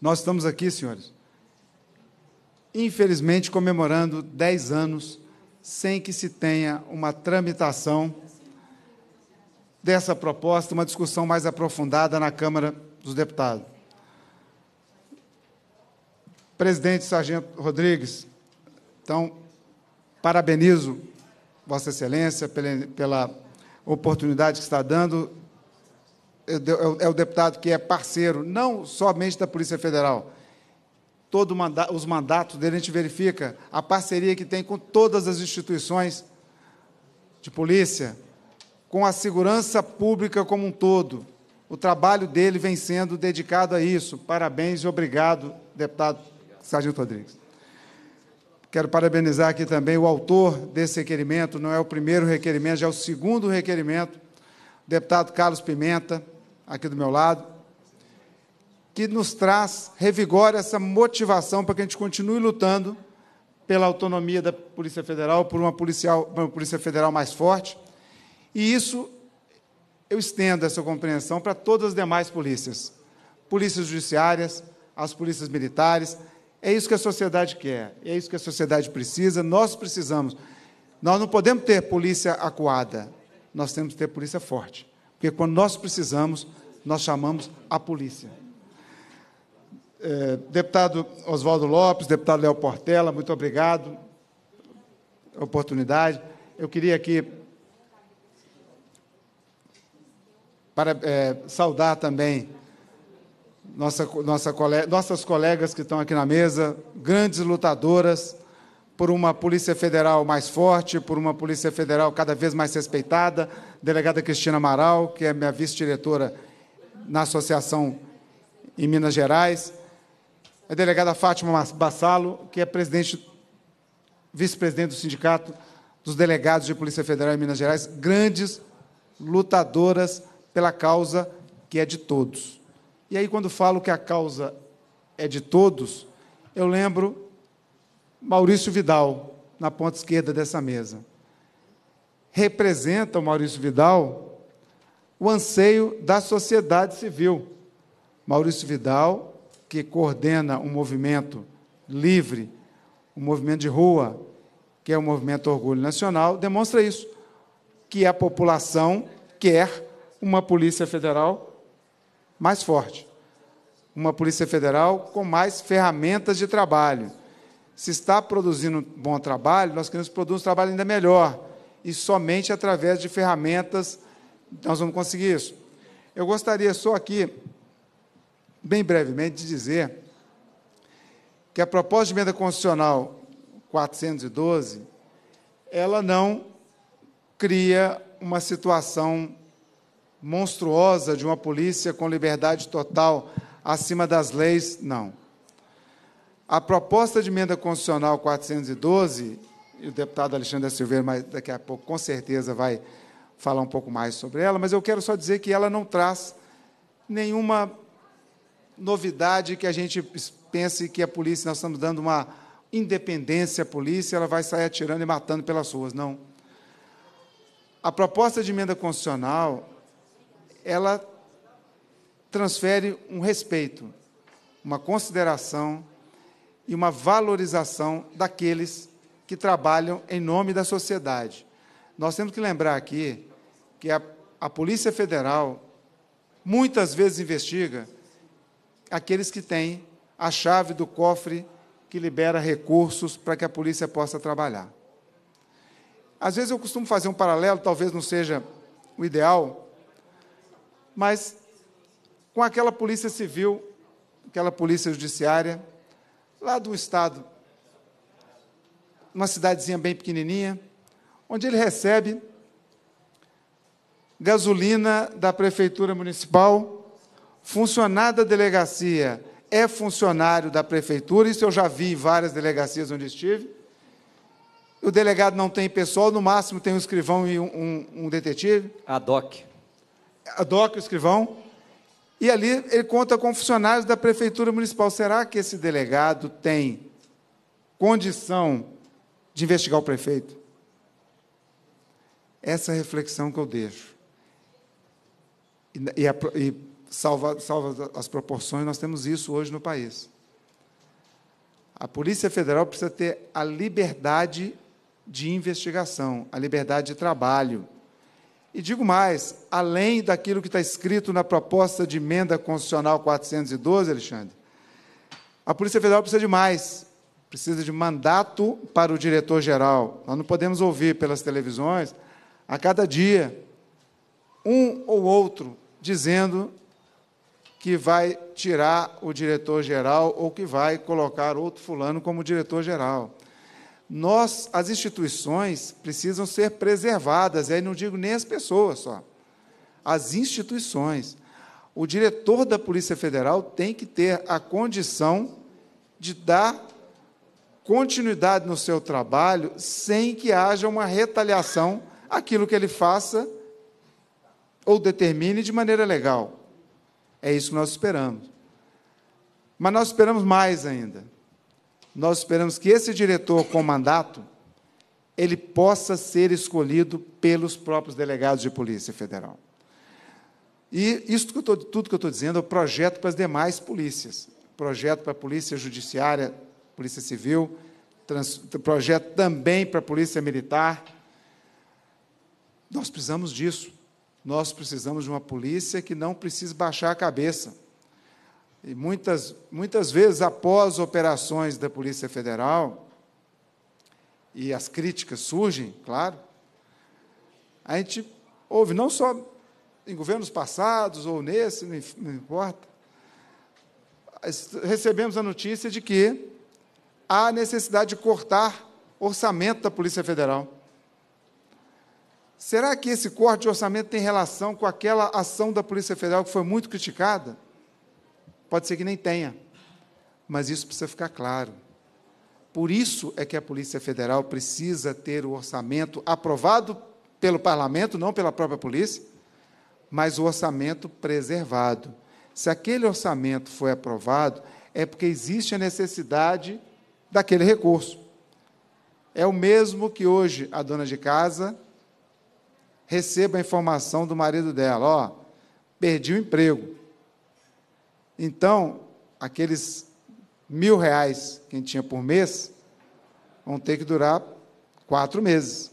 D: nós estamos aqui, senhores, infelizmente comemorando 10 anos sem que se tenha uma tramitação dessa proposta, uma discussão mais aprofundada na Câmara dos Deputados. Presidente Sargento Rodrigues, então, parabenizo Vossa Excelência pela, pela oportunidade que está dando. É o deputado que é parceiro, não somente da Polícia Federal. Todos manda os mandatos dele, a gente verifica a parceria que tem com todas as instituições de polícia, com a segurança pública como um todo. O trabalho dele vem sendo dedicado a isso. Parabéns e obrigado, deputado Sargento Rodrigues. Quero parabenizar aqui também o autor desse requerimento, não é o primeiro requerimento, já é o segundo requerimento, o deputado Carlos Pimenta, aqui do meu lado, que nos traz, revigora essa motivação para que a gente continue lutando pela autonomia da Polícia Federal, por uma, policial, uma Polícia Federal mais forte. E isso, eu estendo essa compreensão para todas as demais polícias: polícias judiciárias, as polícias militares, é isso que a sociedade quer, é isso que a sociedade precisa, nós precisamos. Nós não podemos ter polícia acuada, nós temos que ter polícia forte. Porque quando nós precisamos, nós chamamos a polícia. É, deputado Oswaldo Lopes, deputado Léo Portela, muito obrigado pela oportunidade. Eu queria aqui para, é, saudar também nossa, nossa colega, nossas colegas que estão aqui na mesa, grandes lutadoras por uma Polícia Federal mais forte, por uma Polícia Federal cada vez mais respeitada, delegada Cristina Amaral, que é minha vice-diretora na Associação em Minas Gerais, a delegada Fátima Bassalo, que é presidente, vice-presidente do Sindicato dos Delegados de Polícia Federal em Minas Gerais, grandes lutadoras pela causa que é de todos. E aí, quando falo que a causa é de todos, eu lembro Maurício Vidal, na ponta esquerda dessa mesa. Representa o Maurício Vidal o anseio da sociedade civil. Maurício Vidal, que coordena um movimento livre, um movimento de rua, que é o movimento Orgulho Nacional, demonstra isso, que a população quer uma Polícia Federal mais forte. Uma Polícia Federal com mais ferramentas de trabalho. Se está produzindo bom trabalho, nós queremos produzir um trabalho ainda melhor. E somente através de ferramentas nós vamos conseguir isso. Eu gostaria só aqui, bem brevemente, de dizer que a proposta de emenda constitucional 412, ela não cria uma situação monstruosa de uma polícia com liberdade total acima das leis, não. A proposta de emenda constitucional 412, e o deputado Alexandre Silveira mais, daqui a pouco com certeza vai falar um pouco mais sobre ela, mas eu quero só dizer que ela não traz nenhuma novidade que a gente pense que a polícia, nós estamos dando uma independência à polícia, ela vai sair atirando e matando pelas ruas, não. A proposta de emenda constitucional ela transfere um respeito, uma consideração e uma valorização daqueles que trabalham em nome da sociedade. Nós temos que lembrar aqui que a, a Polícia Federal muitas vezes investiga aqueles que têm a chave do cofre que libera recursos para que a polícia possa trabalhar. Às vezes eu costumo fazer um paralelo, talvez não seja o ideal, mas com aquela polícia civil, aquela polícia judiciária, lá do estado, numa cidadezinha bem pequenininha, onde ele recebe gasolina da prefeitura municipal, funcionário da delegacia é funcionário da prefeitura, isso eu já vi em várias delegacias onde estive. O delegado não tem pessoal, no máximo tem um escrivão e um, um, um detetive. A DOC. Adoca o escrivão. E ali ele conta com funcionários da prefeitura municipal. Será que esse delegado tem condição de investigar o prefeito? Essa é a reflexão que eu deixo. E, e, a, e salva, salva as proporções, nós temos isso hoje no país. A Polícia Federal precisa ter a liberdade de investigação, a liberdade de trabalho e digo mais, além daquilo que está escrito na proposta de emenda constitucional 412, Alexandre, a Polícia Federal precisa de mais. Precisa de mandato para o diretor-geral. Nós não podemos ouvir pelas televisões, a cada dia, um ou outro dizendo que vai tirar o diretor-geral ou que vai colocar outro fulano como diretor-geral nós, as instituições precisam ser preservadas, e aí não digo nem as pessoas só, as instituições. O diretor da Polícia Federal tem que ter a condição de dar continuidade no seu trabalho sem que haja uma retaliação àquilo que ele faça ou determine de maneira legal. É isso que nós esperamos. Mas nós esperamos mais ainda. Nós esperamos que esse diretor com mandato ele possa ser escolhido pelos próprios delegados de Polícia Federal. E isso que tô, tudo que eu estou dizendo é o projeto para as demais polícias. Projeto para a Polícia Judiciária, Polícia Civil, trans, projeto também para a Polícia Militar. Nós precisamos disso. Nós precisamos de uma polícia que não precise baixar a cabeça. E muitas, muitas vezes, após operações da Polícia Federal, e as críticas surgem, claro, a gente ouve, não só em governos passados ou nesse, não, importa, recebemos a notícia de que há necessidade de cortar orçamento da Polícia Federal. Será que esse corte de orçamento tem relação com aquela ação da Polícia Federal que foi muito criticada? Pode ser que nem tenha, mas isso precisa ficar claro. Por isso é que a Polícia Federal precisa ter o orçamento aprovado pelo parlamento, não pela própria polícia, mas o orçamento preservado. Se aquele orçamento foi aprovado, é porque existe a necessidade daquele recurso. É o mesmo que hoje a dona de casa receba a informação do marido dela, ó, perdi o emprego. Então, aqueles mil reais que a gente tinha por mês vão ter que durar quatro meses.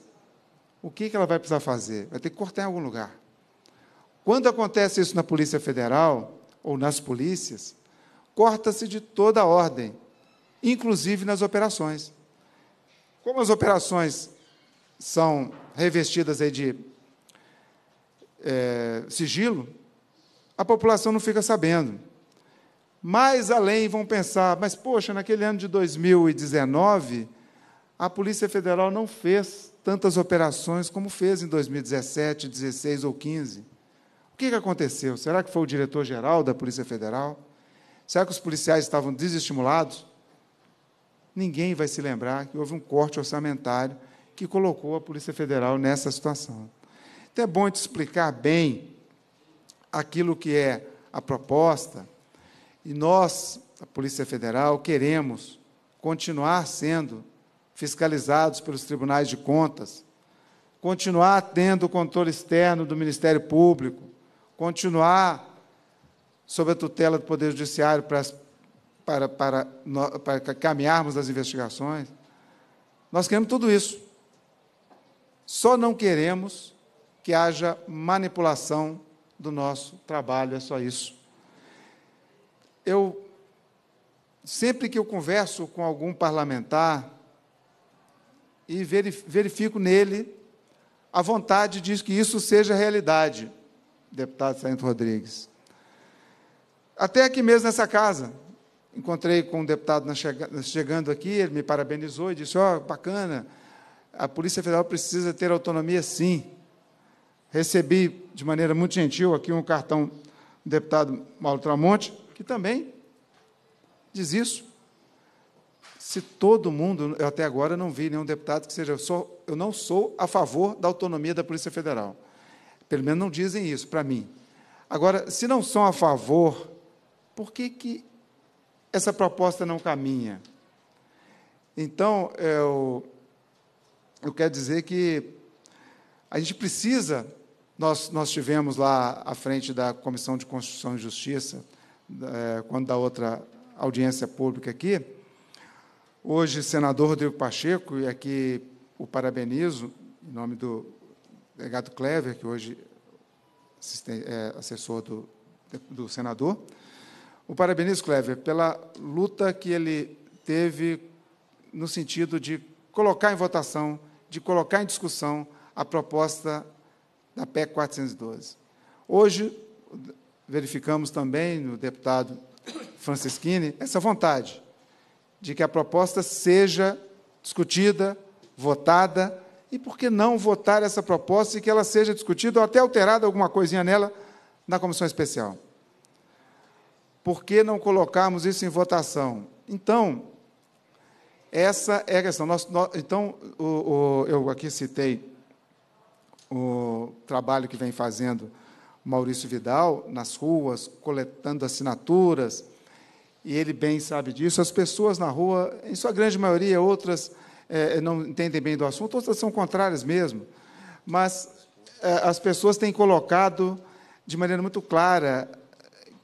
D: O que, que ela vai precisar fazer? Vai ter que cortar em algum lugar. Quando acontece isso na Polícia Federal ou nas polícias, corta-se de toda a ordem, inclusive nas operações. Como as operações são revestidas aí de é, sigilo, a população não fica sabendo mais além vão pensar, mas poxa, naquele ano de 2019, a Polícia Federal não fez tantas operações como fez em 2017, 16 ou 15. O que, que aconteceu? Será que foi o diretor-geral da Polícia Federal? Será que os policiais estavam desestimulados? Ninguém vai se lembrar que houve um corte orçamentário que colocou a Polícia Federal nessa situação. Então é bom te explicar bem aquilo que é a proposta, e nós, a Polícia Federal, queremos continuar sendo fiscalizados pelos tribunais de contas, continuar tendo o controle externo do Ministério Público, continuar sob a tutela do Poder Judiciário para, para, para, para caminharmos as investigações. Nós queremos tudo isso. Só não queremos que haja manipulação do nosso trabalho, é só isso eu sempre que eu converso com algum parlamentar e verifico nele a vontade de que isso seja realidade, deputado Sargento Rodrigues. Até aqui mesmo nessa casa, encontrei com um deputado chegando aqui, ele me parabenizou e disse: Ó, oh, bacana, a Polícia Federal precisa ter autonomia sim. Recebi de maneira muito gentil aqui um cartão do deputado Mauro Tramonte, que também diz isso. Se todo mundo, eu até agora não vi nenhum deputado que seja, eu, sou, eu não sou a favor da autonomia da Polícia Federal. Pelo menos não dizem isso para mim. Agora, se não são a favor, por que, que essa proposta não caminha? Então, eu, eu quero dizer que a gente precisa. Nós, nós tivemos lá à frente da Comissão de Constituição e Justiça é, quando da outra audiência pública aqui. Hoje, senador Rodrigo Pacheco, e aqui o parabenizo, em nome do delegado Clever, que hoje é assessor do, do senador, o parabenizo, Clever, pela luta que ele teve no sentido de colocar em votação, de colocar em discussão a proposta da PEC 412. Hoje, verificamos também no deputado Francisquini essa vontade de que a proposta seja discutida, votada, e por que não votar essa proposta e que ela seja discutida ou até alterada alguma coisinha nela na comissão especial? Por que não colocarmos isso em votação? Então, essa é a questão. Nós, nós, então, o, o, eu aqui citei o trabalho que vem fazendo Maurício Vidal nas ruas, coletando assinaturas, e ele bem sabe disso. As pessoas na rua, em sua grande maioria, outras é, é, não entendem bem do assunto, outras são contrárias mesmo, mas é, as pessoas têm colocado de maneira muito clara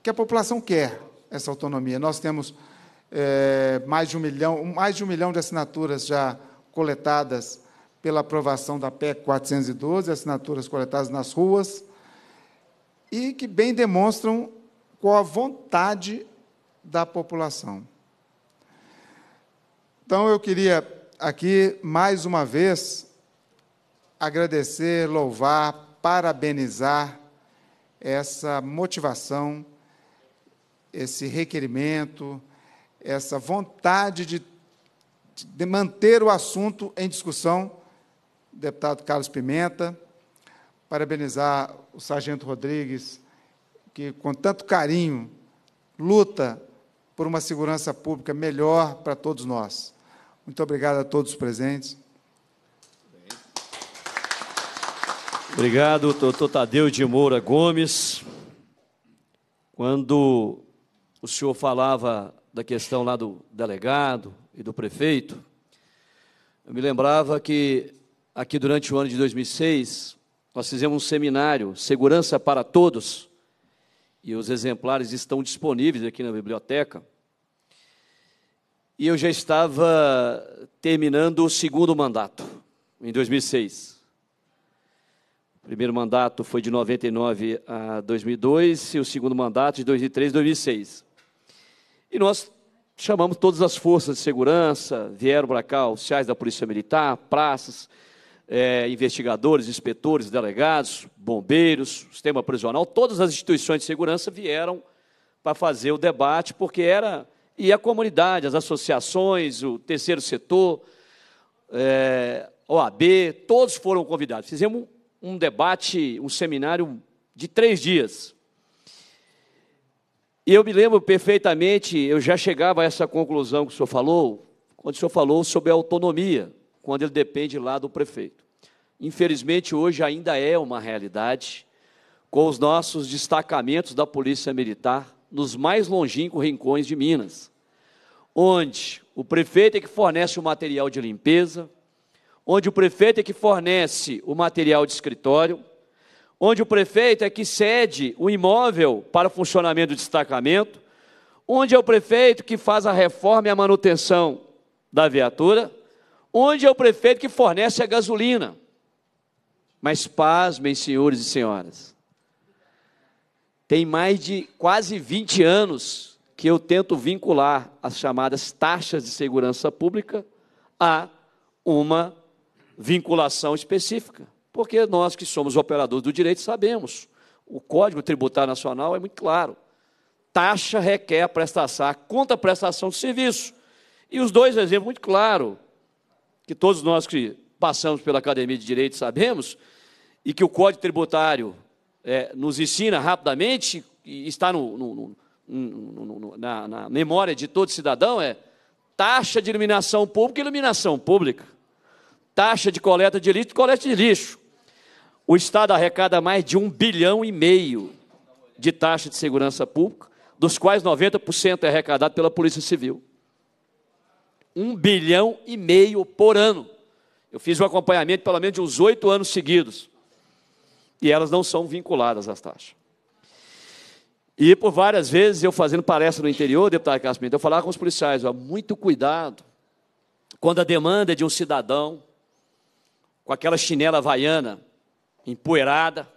D: que a população quer essa autonomia. Nós temos é, mais de um milhão, mais de um milhão de assinaturas já coletadas pela aprovação da PEC 412, assinaturas coletadas nas ruas e que bem demonstram qual a vontade da população. Então eu queria aqui mais uma vez agradecer, louvar, parabenizar essa motivação, esse requerimento, essa vontade de, de manter o assunto em discussão, deputado Carlos Pimenta parabenizar o Sargento Rodrigues, que com tanto carinho luta por uma segurança pública melhor para todos nós. Muito obrigado a todos os presentes.
C: Obrigado, doutor Tadeu de Moura Gomes. Quando o senhor falava da questão lá do delegado e do prefeito, eu me lembrava que aqui durante o ano de 2006, nós fizemos um seminário, Segurança para Todos, e os exemplares estão disponíveis aqui na biblioteca. E eu já estava terminando o segundo mandato, em 2006. O primeiro mandato foi de 99 a 2002 e o segundo mandato de 2003 a 2006. E nós chamamos todas as forças de segurança, vieram para cá oficiais da Polícia Militar, praças, é, investigadores, inspetores, delegados, bombeiros, sistema prisional, todas as instituições de segurança vieram para fazer o debate, porque era. E a comunidade, as associações, o terceiro setor, é, OAB, todos foram convidados. Fizemos um debate, um seminário de três dias. E eu me lembro perfeitamente, eu já chegava a essa conclusão que o senhor falou, quando o senhor falou sobre a autonomia quando ele depende lá do prefeito. Infelizmente, hoje ainda é uma realidade, com os nossos destacamentos da Polícia Militar nos mais longínquos rincões de Minas, onde o prefeito é que fornece o material de limpeza, onde o prefeito é que fornece o material de escritório, onde o prefeito é que cede o imóvel para funcionamento do destacamento, onde é o prefeito que faz a reforma e a manutenção da viatura, Onde é o prefeito que fornece a gasolina? Mas pasmem, senhores e senhoras. Tem mais de quase 20 anos que eu tento vincular as chamadas taxas de segurança pública a uma vinculação específica. Porque nós que somos operadores do direito sabemos. O Código Tributário Nacional é muito claro. Taxa requer a prestação, a conta prestação de serviço. E os dois exemplos muito claros que todos nós que passamos pela Academia de Direito sabemos, e que o Código Tributário é, nos ensina rapidamente, e está no, no, no, na, na, memória de todo cidadão, é taxa de iluminação pública e iluminação pública, taxa de coleta de lixo e coleta de lixo. O Estado arrecada mais de um bilhão e meio de taxa de segurança pública, dos quais 90% é arrecadado pela Polícia Civil um bilhão e meio por ano. Eu fiz o um acompanhamento pelo menos de uns oito anos seguidos. E elas não são vinculadas às taxas. E por várias vezes, eu fazendo palestra no interior, deputado Cássio Pinto, eu falava com os policiais, ó, muito cuidado quando a demanda é de um cidadão com aquela chinela havaiana empoeirada,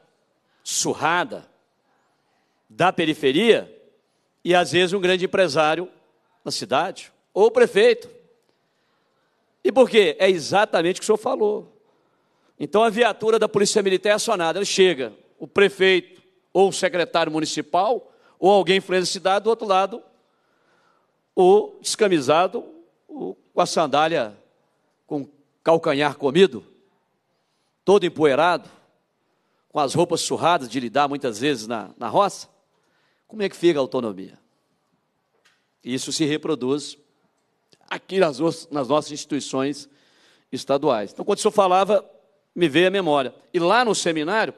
C: surrada, da periferia, e às vezes um grande empresário na cidade, ou o prefeito, e por quê? É exatamente o que o senhor falou. Então a viatura da Polícia Militar é acionada, ela chega, o prefeito ou o secretário municipal ou alguém influente da cidade, do outro lado, o descamisado o, com a sandália com calcanhar comido, todo empoeirado, com as roupas surradas de lidar muitas vezes na, na roça. Como é que fica a autonomia? Isso se reproduz aqui nas, nas nossas instituições estaduais. Então, quando o senhor falava, me veio a memória. E lá no seminário,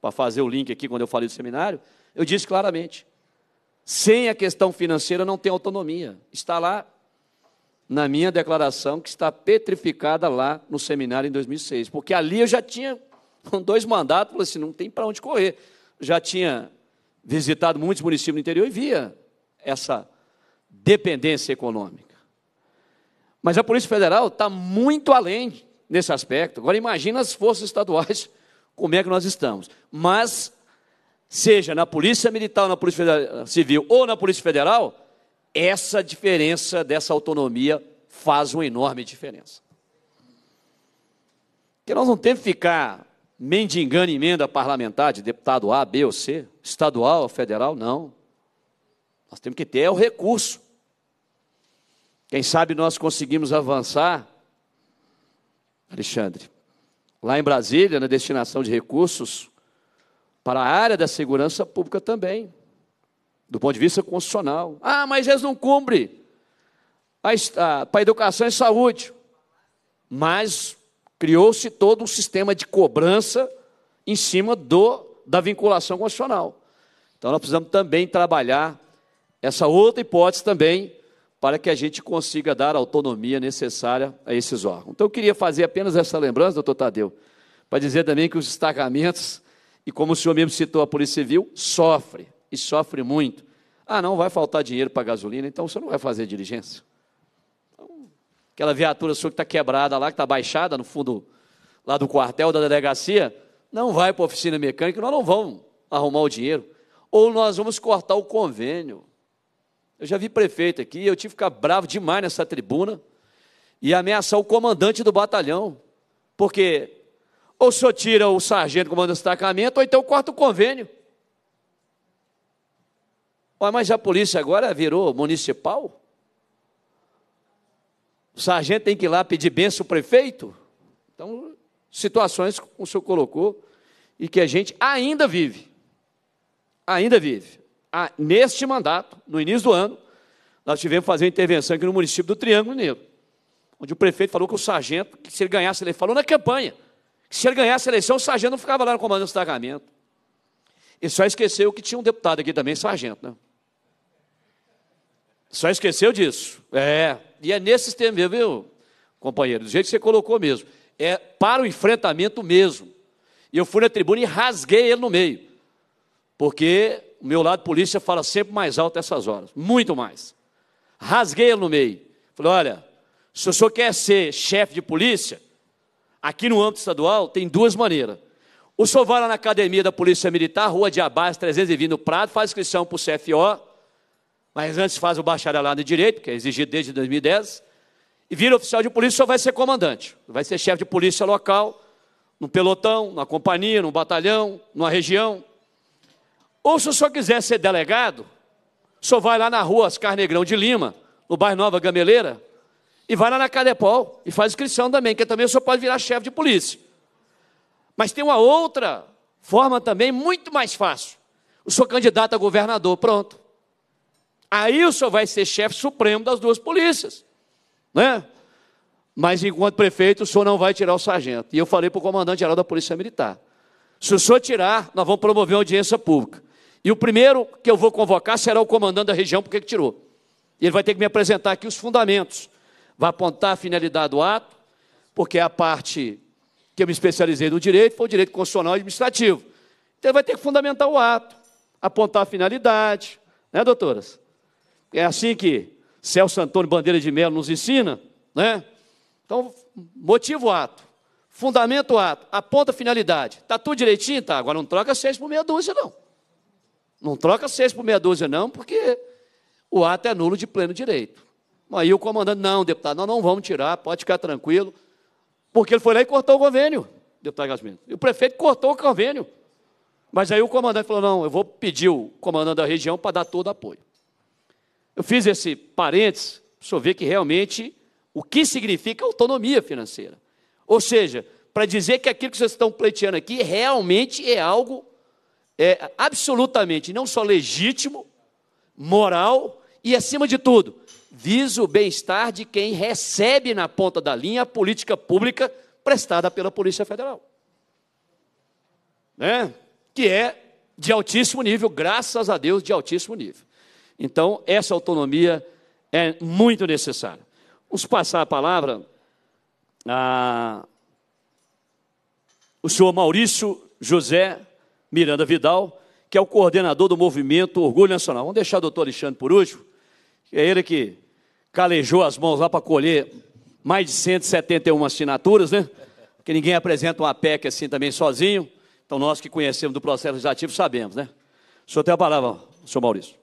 C: para fazer o link aqui, quando eu falei do seminário, eu disse claramente: sem a questão financeira não tem autonomia. Está lá na minha declaração, que está petrificada lá no seminário em 2006. Porque ali eu já tinha dois mandatos, falei assim: não tem para onde correr. Já tinha visitado muitos municípios do interior e via essa dependência econômica. Mas a Polícia Federal está muito além nesse aspecto. Agora imagina as forças estaduais, como é que nós estamos. Mas, seja na Polícia Militar, na Polícia Federal, Civil ou na Polícia Federal, essa diferença dessa autonomia faz uma enorme diferença. Porque nós não temos que ficar mendigando emenda parlamentar de deputado A, B ou C, estadual ou federal, não. Nós temos que ter o recurso quem sabe nós conseguimos avançar, Alexandre, lá em Brasília, na destinação de recursos, para a área da segurança pública também, do ponto de vista constitucional. Ah, mas eles não cumprem para a educação e saúde. Mas criou-se todo um sistema de cobrança em cima do, da vinculação constitucional. Então nós precisamos também trabalhar essa outra hipótese também para que a gente consiga dar a autonomia necessária a esses órgãos. Então, eu queria fazer apenas essa lembrança, doutor Tadeu, para dizer também que os destacamentos, e como o senhor mesmo citou, a Polícia Civil sofre, e sofre muito. Ah, não, vai faltar dinheiro para gasolina, então você não vai fazer diligência. Então, aquela viatura sua que está quebrada lá, que está baixada no fundo lá do quartel da delegacia, não vai para a oficina mecânica, nós não vamos arrumar o dinheiro. Ou nós vamos cortar o convênio. Eu já vi prefeito aqui, eu tive que ficar bravo demais nessa tribuna e ameaçar o comandante do batalhão, porque ou senhor tira o sargento comandante do destacamento, ou então corta o convênio. Ué, mas a polícia agora virou municipal? O sargento tem que ir lá pedir benção ao prefeito? Então, situações que o senhor colocou e que a gente ainda vive. Ainda vive ah, neste mandato, no início do ano, nós tivemos que fazer uma intervenção aqui no município do Triângulo Mineiro, onde o prefeito falou que o sargento, que se ele ganhasse, ele falou na campanha, que se ele ganhasse a eleição, o sargento não ficava lá no comando do destacamento. E só esqueceu que tinha um deputado aqui também, sargento, né? Só esqueceu disso. É, e é nesse sistema mesmo, viu, companheiro? Do jeito que você colocou mesmo. É para o enfrentamento mesmo. E eu fui na tribuna e rasguei ele no meio. Porque o meu lado polícia fala sempre mais alto essas horas, muito mais. Rasguei ele no meio. Falei, olha, se o senhor quer ser chefe de polícia, aqui no âmbito estadual tem duas maneiras. O senhor vai lá na academia da Polícia Militar, Rua de Abás, 320 no Prado, faz inscrição para o CFO, mas antes faz o bacharelado em Direito, que é exigido desde 2010, e vira oficial de polícia, só vai ser comandante. Vai ser chefe de polícia local, no pelotão, na companhia, no batalhão, numa região. Ou se o senhor quiser ser delegado, só vai lá na rua Oscar Negrão de Lima, no bairro Nova Gameleira, e vai lá na Cadepol e faz inscrição também, que também o senhor pode virar chefe de polícia. Mas tem uma outra forma também muito mais fácil. O senhor candidato a governador, pronto. Aí o senhor vai ser chefe supremo das duas polícias. Né? Mas enquanto prefeito, o senhor não vai tirar o sargento. E eu falei para o comandante-geral da Polícia Militar: se o senhor tirar, nós vamos promover uma audiência pública. E o primeiro que eu vou convocar será o comandante da região, porque que tirou. Ele vai ter que me apresentar aqui os fundamentos. Vai apontar a finalidade do ato, porque é a parte que eu me especializei no direito foi o direito constitucional e administrativo. Então ele vai ter que fundamentar o ato, apontar a finalidade, né, doutoras? É assim que Celso Antônio Bandeira de Mello nos ensina, né? Então, motiva o ato, fundamenta o ato, aponta a finalidade. Está tudo direitinho? Tá, agora não troca seis por meia dúzia, não. Não troca seis por meia dúzia, não, porque o ato é nulo de pleno direito. Aí o comandante, não, deputado, nós não vamos tirar, pode ficar tranquilo, porque ele foi lá e cortou o convênio, deputado Gasmento. E o prefeito cortou o convênio. Mas aí o comandante falou: não, eu vou pedir o comandante da região para dar todo apoio. Eu fiz esse parênteses para o ver que realmente o que significa autonomia financeira. Ou seja, para dizer que aquilo que vocês estão pleiteando aqui realmente é algo é absolutamente não só legítimo, moral e, acima de tudo, visa o bem-estar de quem recebe na ponta da linha a política pública prestada pela Polícia Federal. Né? Que é de altíssimo nível, graças a Deus, de altíssimo nível. Então, essa autonomia é muito necessária. Vamos passar a palavra a o senhor Maurício José Miranda Vidal, que é o coordenador do movimento Orgulho Nacional. Vamos deixar o doutor Alexandre por último, é ele que calejou as mãos lá para colher mais de 171 assinaturas, né? Porque ninguém apresenta uma PEC assim também sozinho. Então, nós que conhecemos do processo
E: legislativo sabemos,
C: né? O senhor tem a palavra, senhor Maurício.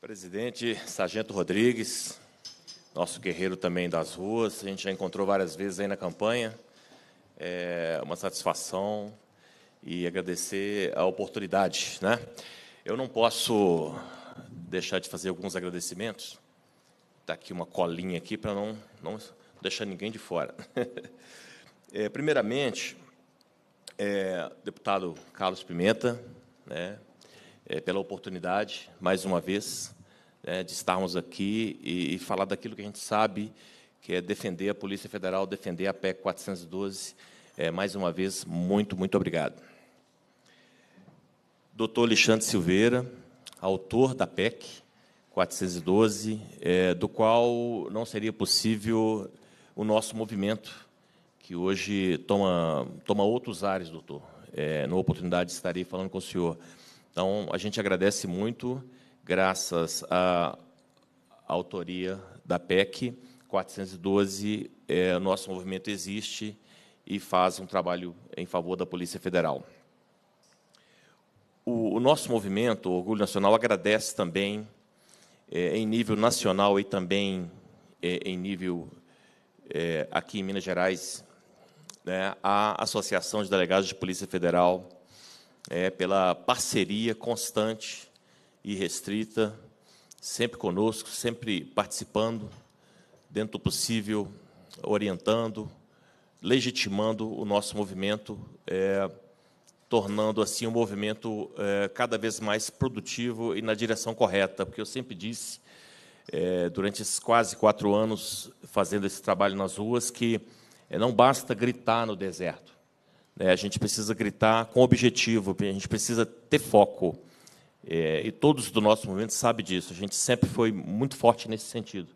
E: Presidente, Sargento Rodrigues, nosso guerreiro também das ruas, a gente já encontrou várias vezes aí na campanha. É uma satisfação e agradecer a oportunidade. Né? Eu não posso deixar de fazer alguns agradecimentos. Está aqui uma colinha aqui para não, não deixar ninguém de fora. É, primeiramente, é, deputado Carlos Pimenta, né, é, pela oportunidade, mais uma vez, né, de estarmos aqui e, e falar daquilo que a gente sabe, que é defender a Polícia Federal, defender a PEC 412. É, mais uma vez, muito, muito obrigado. Dr. Alexandre Silveira, autor da PEC 412, é, do qual não seria possível o nosso movimento, que hoje toma, toma outros ares, doutor. É, numa oportunidade estarei falando com o senhor. Então, a gente agradece muito, graças à autoria da PEC 412, é, o nosso movimento existe e faz um trabalho em favor da Polícia Federal o, o nosso movimento, o Orgulho Nacional, agradece também, é, em nível nacional e também é, em nível é, aqui em Minas Gerais, né, à Associação de Delegados de Polícia Federal, é, pela parceria constante e restrita, sempre conosco, sempre participando, dentro do possível, orientando, legitimando o nosso movimento. É, tornando assim o um movimento é, cada vez mais produtivo e na direção correta, porque eu sempre disse é, durante esses quase quatro anos fazendo esse trabalho nas ruas que é, não basta gritar no deserto, né? a gente precisa gritar com objetivo, a gente precisa ter foco e todos do nosso movimento sabem disso. A gente sempre foi muito forte nesse sentido.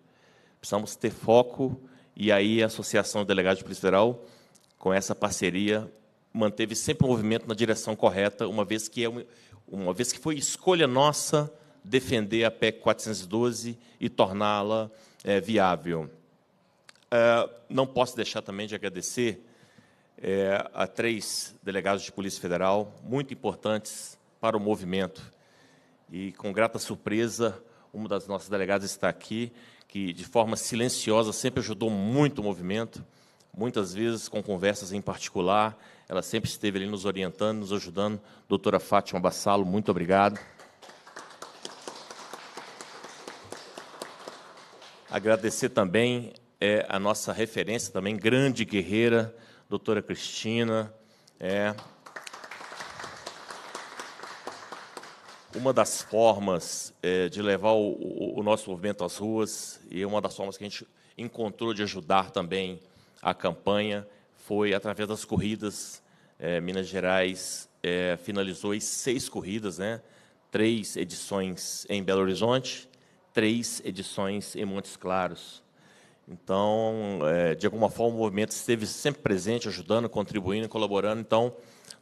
E: Precisamos ter foco e aí a Associação de Delegados de Polícia Federal com essa parceria manteve sempre o movimento na direção correta, uma vez que, é uma, uma vez que foi escolha nossa defender a PEC 412 e torná-la é, viável. É, não posso deixar também de agradecer é, a três delegados de Polícia Federal, muito importantes para o movimento. E, com grata surpresa, uma das nossas delegadas está aqui, que, de forma silenciosa, sempre ajudou muito o movimento, muitas vezes com conversas em particular, ela sempre esteve ali nos orientando, nos ajudando. Doutora Fátima Bassalo, muito obrigado. Agradecer também é, a nossa referência, também grande guerreira, doutora Cristina. É. Uma das formas é, de levar o, o nosso movimento às ruas e uma das formas que a gente encontrou de ajudar também a campanha foi através das corridas. É, Minas Gerais é, finalizou seis corridas, né? Três edições em Belo Horizonte, três edições em Montes Claros. Então, é, de alguma forma, o movimento esteve sempre presente, ajudando, contribuindo, colaborando. Então,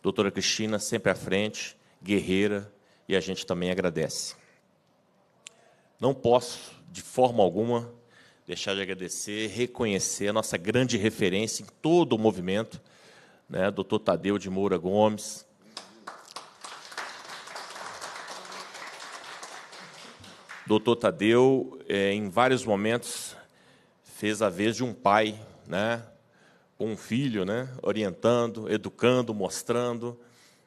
E: doutora Cristina, sempre à frente, guerreira, e a gente também agradece. Não posso, de forma alguma, deixar de agradecer, reconhecer a nossa grande referência em todo o movimento, né, doutor Tadeu de Moura Gomes. Doutor Tadeu, é, em vários momentos, fez a vez de um pai, né, com um filho, né, orientando, educando, mostrando,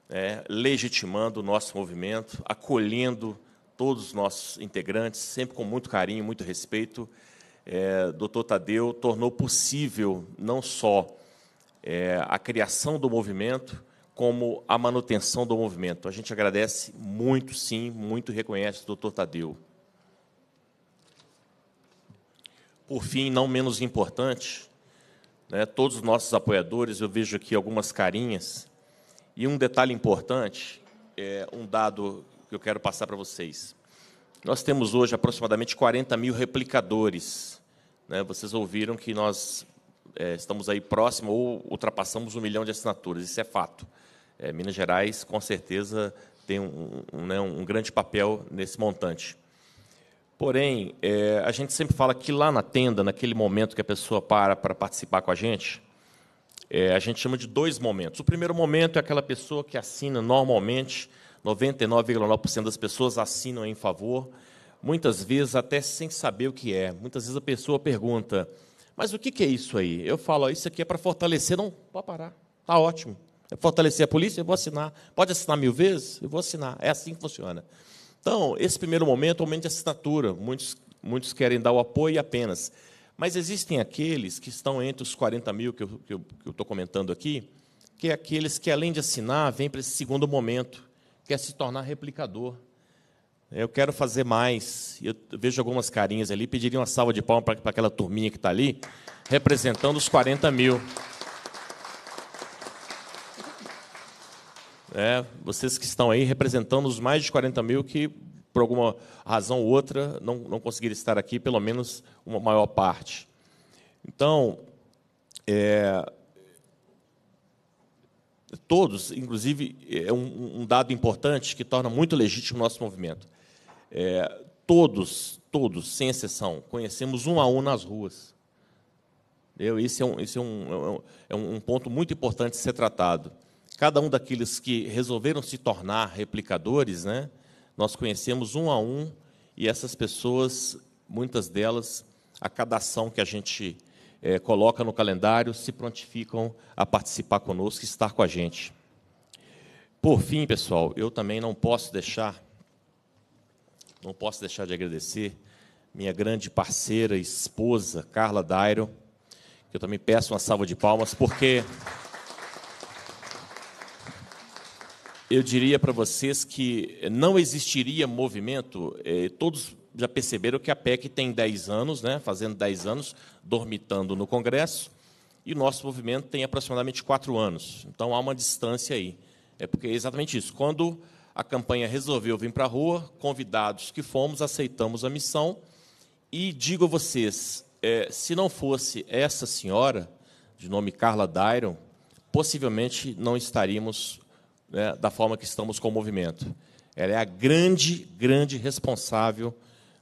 E: é, legitimando o nosso movimento, acolhendo todos os nossos integrantes, sempre com muito carinho, muito respeito é, Dr. Tadeu tornou possível não só é, a criação do movimento, como a manutenção do movimento. A gente agradece muito, sim, muito reconhece o doutor Tadeu. Por fim, não menos importante, né, todos os nossos apoiadores, eu vejo aqui algumas carinhas, e um detalhe importante, é um dado que eu quero passar para vocês. Nós temos hoje aproximadamente 40 mil replicadores. Né? Vocês ouviram que nós é, estamos aí próximo ou ultrapassamos um milhão de assinaturas, isso é fato. É, Minas Gerais, com certeza, tem um, um, né, um grande papel nesse montante. Porém, é, a gente sempre fala que lá na tenda, naquele momento que a pessoa para para participar com a gente, é, a gente chama de dois momentos. O primeiro momento é aquela pessoa que assina normalmente 99,9% das pessoas assinam em favor, muitas vezes até sem saber o que é. Muitas vezes a pessoa pergunta: Mas o que é isso aí? Eu falo: Isso aqui é para fortalecer. Não, pode parar, está ótimo. É fortalecer a polícia? Eu vou assinar. Pode assinar mil vezes? Eu vou assinar. É assim que funciona. Então, esse primeiro momento é o momento de assinatura. Muitos, muitos querem dar o apoio apenas. Mas existem aqueles que estão entre os 40 mil que eu estou comentando aqui, que é aqueles que, além de assinar, vêm para esse segundo momento, quer se tornar replicador. Eu quero fazer mais. Eu vejo algumas carinhas ali, pediria uma salva de palmas para aquela turminha que está ali, representando os 40 mil. É, vocês que estão aí representando os mais de 40 mil que, por alguma razão ou outra, não, não conseguiram estar aqui, pelo menos uma maior parte. Então, é, todos, inclusive é um, um, dado importante que torna muito legítimo o nosso movimento. É, todos, todos, sem exceção, conhecemos um a um nas ruas. Eu, esse é, um, esse é, um, é um é ponto muito importante de ser tratado. Cada um daqueles que resolveram se tornar replicadores, né, nós conhecemos um a um, e essas pessoas, muitas delas, a cada ação que a gente é, coloca no calendário, se prontificam a participar conosco, estar com a gente. Por fim, pessoal, eu também não posso deixar, não posso deixar de agradecer minha grande parceira, esposa, Carla Dairo, que eu também peço uma salva de palmas, porque eu diria para vocês que não existiria movimento, eh, todos já perceberam que a PEC tem 10 anos, né, fazendo 10 anos, dormitando no Congresso, e o nosso movimento tem aproximadamente 4 anos. Então há uma distância aí. É porque é exatamente isso. Quando a campanha resolveu vir para a rua, convidados que fomos, aceitamos a missão. E digo a vocês, é, se não fosse essa senhora, de nome Carla Dairon, possivelmente não estaríamos né, da forma que estamos com o movimento. Ela é a grande, grande responsável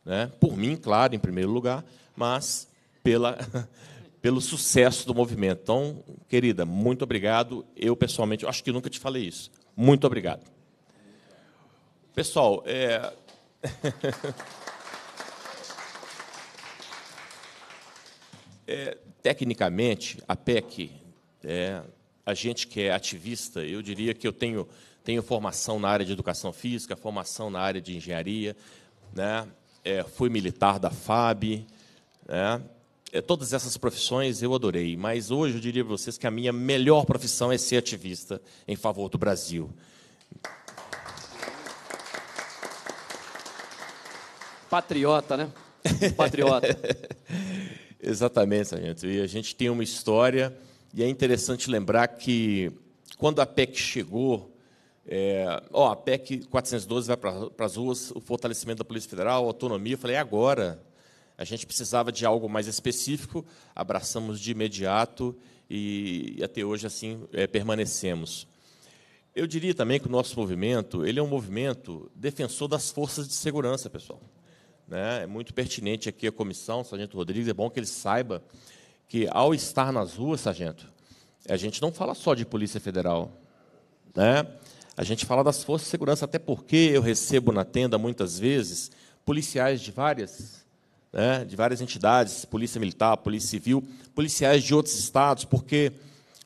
E: né? Por mim, claro, em primeiro lugar, mas pela, pelo sucesso do movimento. Então, querida, muito obrigado. Eu, pessoalmente, acho que nunca te falei isso. Muito obrigado. Pessoal, é... é, tecnicamente, a PEC, é, a gente que é ativista, eu diria que eu tenho, tenho formação na área de educação física, formação na área de engenharia, né? é, fui militar da FAB, né? é, todas essas profissões eu adorei, mas hoje eu diria para vocês que a minha melhor profissão é ser ativista em favor do Brasil.
C: Patriota, né?
E: Patriota. Exatamente, gente. E a gente tem uma história, e é interessante lembrar que quando a PEC chegou é, ó, a PEC 412 vai para as ruas, o fortalecimento da Polícia Federal, autonomia. Eu falei, é agora. A gente precisava de algo mais específico, abraçamos de imediato e, e até hoje assim é, permanecemos. Eu diria também que o nosso movimento ele é um movimento defensor das forças de segurança, pessoal. Né? É muito pertinente aqui a comissão, Sargento Rodrigues, é bom que ele saiba que, ao estar nas ruas, Sargento, a gente não fala só de Polícia Federal. Né? A gente fala das forças de segurança, até porque eu recebo na tenda, muitas vezes, policiais de várias, né, de várias entidades, polícia militar, polícia civil, policiais de outros estados, porque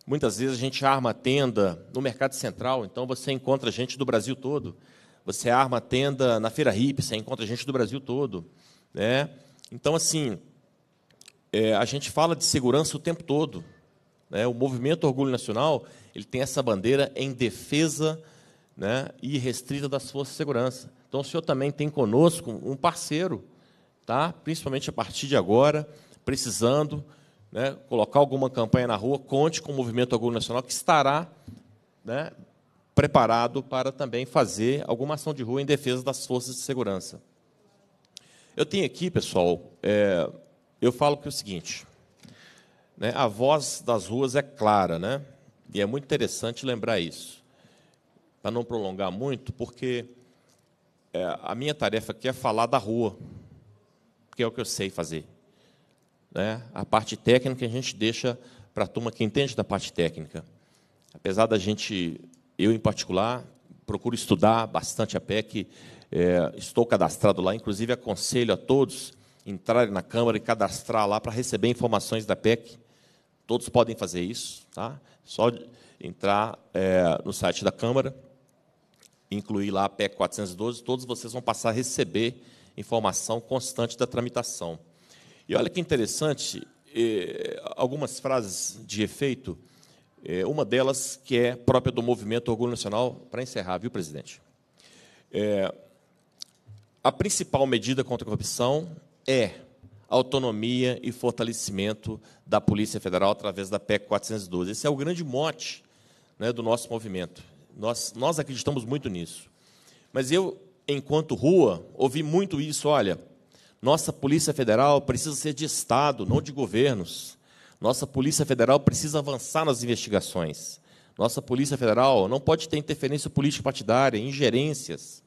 E: muitas vezes a gente arma a tenda no mercado central, então você encontra gente do Brasil todo. Você arma a tenda na Feira Hip, você encontra gente do Brasil todo. Né? Então, assim, é, a gente fala de segurança o tempo todo. Né? O movimento Orgulho Nacional ele tem essa bandeira em defesa da né, restrita das forças de segurança. Então, o senhor também tem conosco um parceiro, tá? principalmente a partir de agora, precisando né, colocar alguma campanha na rua, conte com o Movimento Agro Nacional, que estará né, preparado para também fazer alguma ação de rua em defesa das forças de segurança. Eu tenho aqui, pessoal, é, eu falo que é o seguinte, né, a voz das ruas é clara, né? e é muito interessante lembrar isso para não prolongar muito, porque é, a minha tarefa aqui é falar da rua, que é o que eu sei fazer. Né? A parte técnica a gente deixa para a turma que entende da parte técnica. Apesar da gente, eu em particular, procuro estudar bastante a PEC, é, estou cadastrado lá, inclusive aconselho a todos entrarem na Câmara e cadastrar lá para receber informações da PEC. Todos podem fazer isso, tá? Só entrar é, no site da Câmara incluir lá a PEC 412, todos vocês vão passar a receber informação constante da tramitação. E olha que interessante, eh, algumas frases de efeito, eh, uma delas que é própria do movimento Orgulho Nacional, para encerrar, viu, presidente? Eh, a principal medida contra a corrupção é autonomia e fortalecimento da Polícia Federal através da PEC 412. Esse é o grande mote né, do nosso movimento. Nós, nós acreditamos muito nisso. Mas eu, enquanto rua, ouvi muito isso. Olha, nossa Polícia Federal precisa ser de Estado, não de governos. Nossa Polícia Federal precisa avançar nas investigações. Nossa Polícia Federal não pode ter interferência política partidária, ingerências.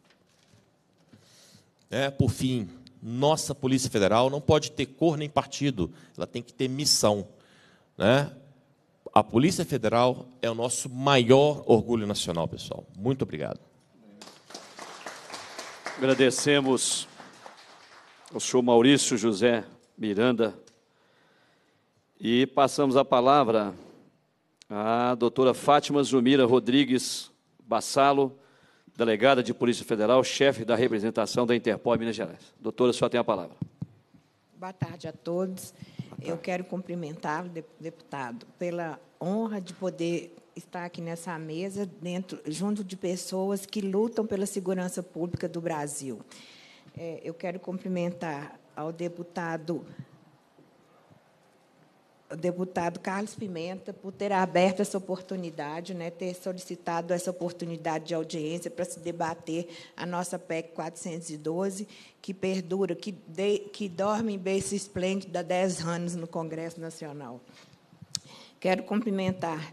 E: É, por fim, nossa Polícia Federal não pode ter cor nem partido, ela tem que ter missão. Né? A Polícia Federal é o nosso maior orgulho nacional, pessoal. Muito obrigado.
C: Agradecemos ao senhor Maurício José Miranda e passamos a palavra à doutora Fátima Zumira Rodrigues Bassalo, delegada de Polícia Federal, chefe da representação da Interpol em Minas Gerais. Doutora, só tem a palavra.
F: Boa tarde a todos. Eu quero cumprimentar o deputado pela honra de poder estar aqui nessa mesa, dentro, junto de pessoas que lutam pela segurança pública do Brasil. É, eu quero cumprimentar ao deputado o deputado Carlos Pimenta por ter aberto essa oportunidade, né, ter solicitado essa oportunidade de audiência para se debater a nossa PEC 412, que perdura, que, de, que dorme em berço esplêndido há 10 anos no Congresso Nacional. Quero cumprimentar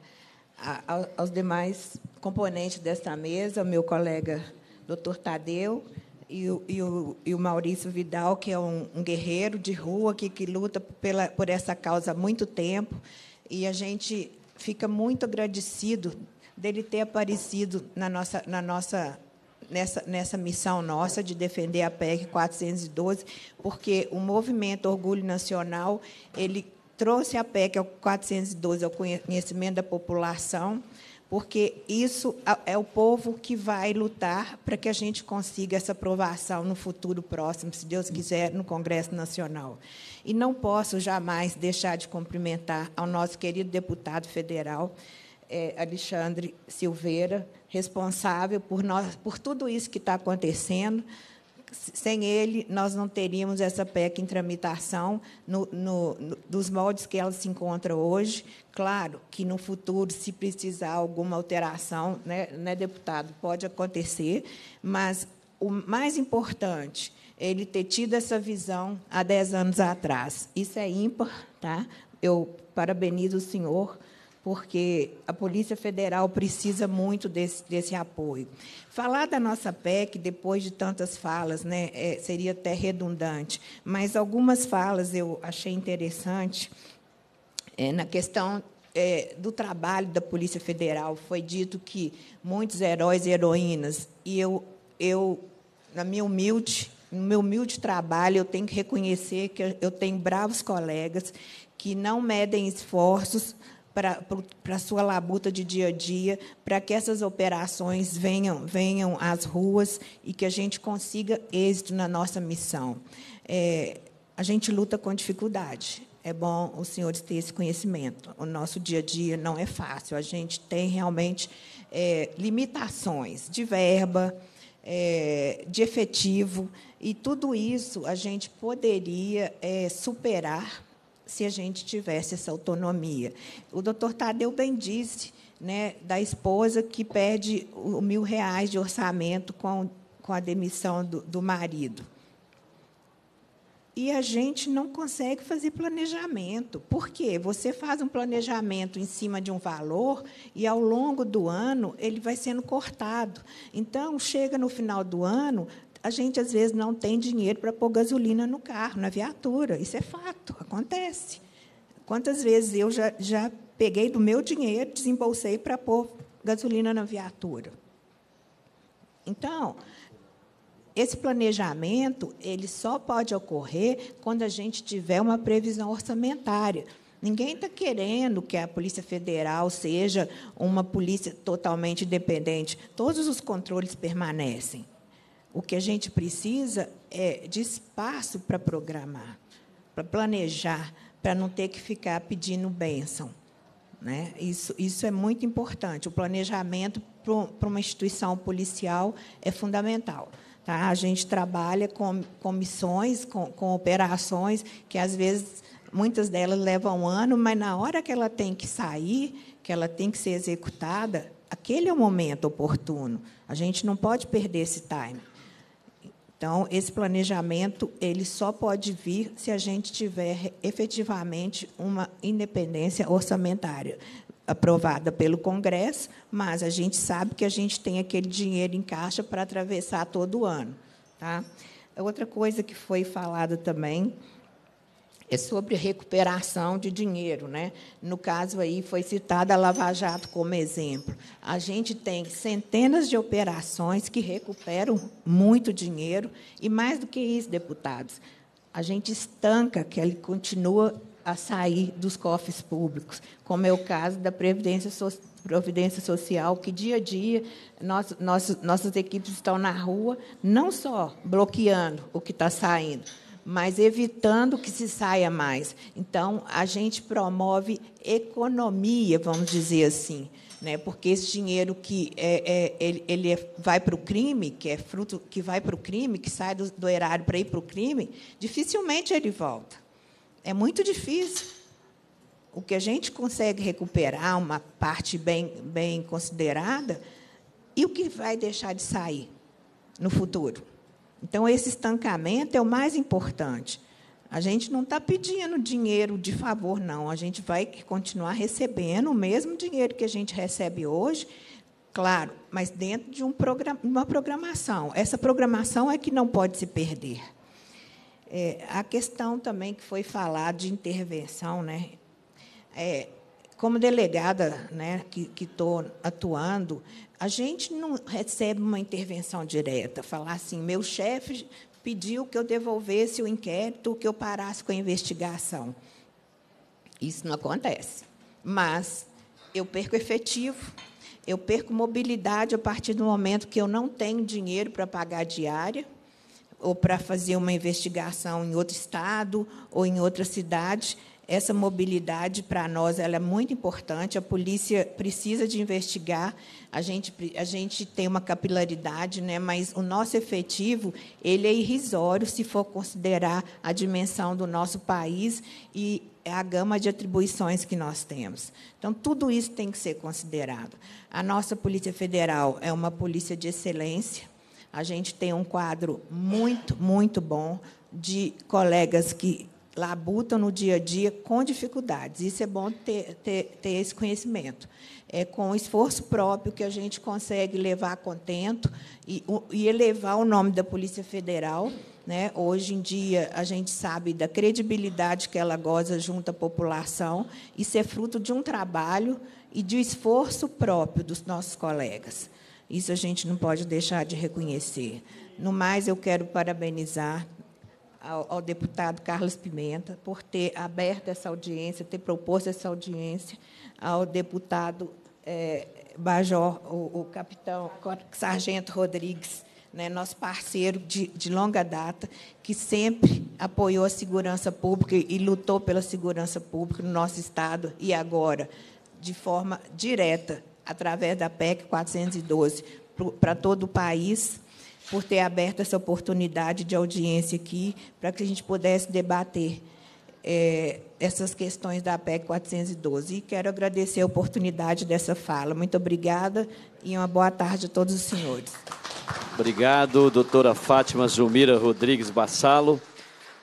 F: aos demais componentes desta mesa, o meu colega Dr. Tadeu e o, e o, e o Maurício Vidal, que é um, um guerreiro de rua que, que luta pela, por essa causa há muito tempo. E a gente fica muito agradecido dele ter aparecido na nossa, na nossa nessa, nessa missão nossa de defender a PEC 412, porque o movimento Orgulho Nacional ele trouxe a PEC 412 ao conhecimento da população, porque isso é o povo que vai lutar para que a gente consiga essa aprovação no futuro próximo, se Deus quiser, no Congresso Nacional. E não posso jamais deixar de cumprimentar ao nosso querido deputado federal, é, Alexandre Silveira, responsável por, nós, por tudo isso que está acontecendo, sem ele, nós não teríamos essa PEC em tramitação no, no, no, dos moldes que ela se encontra hoje. Claro que no futuro, se precisar alguma alteração, né, né deputado, pode acontecer, mas o mais importante ele ter tido essa visão há 10 anos atrás. Isso é ímpar, tá? Eu parabenizo o senhor porque a Polícia Federal precisa muito desse, desse apoio. Falar da nossa PEC, depois de tantas falas, né, é, seria até redundante, mas algumas falas eu achei interessante. É, na questão é, do trabalho da Polícia Federal. Foi dito que muitos heróis e heroínas, e eu, eu na minha humilde, no meu humilde trabalho, eu tenho que reconhecer que eu tenho bravos colegas que não medem esforços para a sua labuta de dia a dia, para que essas operações venham, venham às ruas e que a gente consiga êxito na nossa missão. É, a gente luta com dificuldade. É bom os senhores terem esse conhecimento. O nosso dia a dia não é fácil. A gente tem realmente é, limitações de verba, é, de efetivo, e tudo isso a gente poderia é, superar se a gente tivesse essa autonomia. O doutor Tadeu bem disse né, da esposa que perde o mil reais de orçamento com, com a demissão do, do marido. E a gente não consegue fazer planejamento. Por quê? Você faz um planejamento em cima de um valor e, ao longo do ano, ele vai sendo cortado. Então, chega no final do ano, a gente às vezes não tem dinheiro para pôr gasolina no carro, na viatura. Isso é fato, acontece. Quantas vezes eu já, já peguei do meu dinheiro, desembolsei para pôr gasolina na viatura? Então, esse planejamento ele só pode ocorrer quando a gente tiver uma previsão orçamentária. Ninguém está querendo que a Polícia Federal seja uma polícia totalmente independente. Todos os controles permanecem. O que a gente precisa é de espaço para programar, para planejar, para não ter que ficar pedindo bênção. Né? Isso, isso é muito importante. O planejamento para uma instituição policial é fundamental. Tá? A gente trabalha com comissões, com, com operações, que às vezes muitas delas levam um ano, mas na hora que ela tem que sair, que ela tem que ser executada, aquele é o momento oportuno. A gente não pode perder esse time. Então, esse planejamento ele só pode vir se a gente tiver efetivamente uma independência orçamentária aprovada pelo Congresso, mas a gente sabe que a gente tem aquele dinheiro em caixa para atravessar todo o ano, tá? Outra coisa que foi falada também é sobre recuperação de dinheiro. Né? No caso aí, foi citada a Lava Jato como exemplo. A gente tem centenas de operações que recuperam muito dinheiro, e mais do que isso, deputados, a gente estanca que ele continua a sair dos cofres públicos, como é o caso da Previdência Social providência social, que dia a dia nós, nós, nossas equipes estão na rua, não só bloqueando o que está saindo, mas evitando que se saia mais. Então, a gente promove economia, vamos dizer assim, né? porque esse dinheiro que é, é ele, ele é, vai para o crime, que é fruto que vai para o crime, que sai do, do erário para ir para o crime, dificilmente ele volta. É muito difícil. O que a gente consegue recuperar, uma parte bem, bem considerada, e o que vai deixar de sair no futuro? Então, esse estancamento é o mais importante. A gente não está pedindo dinheiro de favor, não. A gente vai continuar recebendo o mesmo dinheiro que a gente recebe hoje, claro, mas dentro de um uma programação. Essa programação é que não pode se perder. É, a questão também que foi falada de intervenção, né? É, como delegada né, que estou atuando, a gente não recebe uma intervenção direta. Falar assim, meu chefe pediu que eu devolvesse o inquérito, que eu parasse com a investigação. Isso não acontece. Mas eu perco efetivo, eu perco mobilidade a partir do momento que eu não tenho dinheiro para pagar a diária ou para fazer uma investigação em outro estado ou em outra cidade essa mobilidade para nós ela é muito importante. A polícia precisa de investigar. A gente, a gente tem uma capilaridade, né? Mas o nosso efetivo ele é irrisório se for considerar a dimensão do nosso país e a gama de atribuições que nós temos. Então, tudo isso tem que ser considerado. A nossa Polícia Federal é uma polícia de excelência. A gente tem um quadro muito, muito bom de colegas que labutam no dia a dia com dificuldades. Isso é bom ter, ter, ter, esse conhecimento. É com esforço próprio que a gente consegue levar contento e, e elevar o nome da Polícia Federal. Né? Hoje em dia, a gente sabe da credibilidade que ela goza junto à população. Isso é fruto de um trabalho e de um esforço próprio dos nossos colegas. Isso a gente não pode deixar de reconhecer. No mais, eu quero parabenizar ao, ao deputado Carlos Pimenta por ter aberto essa audiência, ter proposto essa audiência, ao deputado é, Major, o, o, capitão Sargento Rodrigues, né, nosso parceiro de, de, longa data, que sempre apoiou a segurança pública e lutou pela segurança pública no nosso Estado e agora, de forma direta, através da PEC 412, para todo o país, por ter aberto essa oportunidade de audiência aqui para que a gente pudesse debater é, essas questões da PEC 412. E quero agradecer a oportunidade dessa fala. Muito obrigada e uma boa tarde a todos os senhores.
C: Obrigado, doutora Fátima Zumira Rodrigues Bassalo.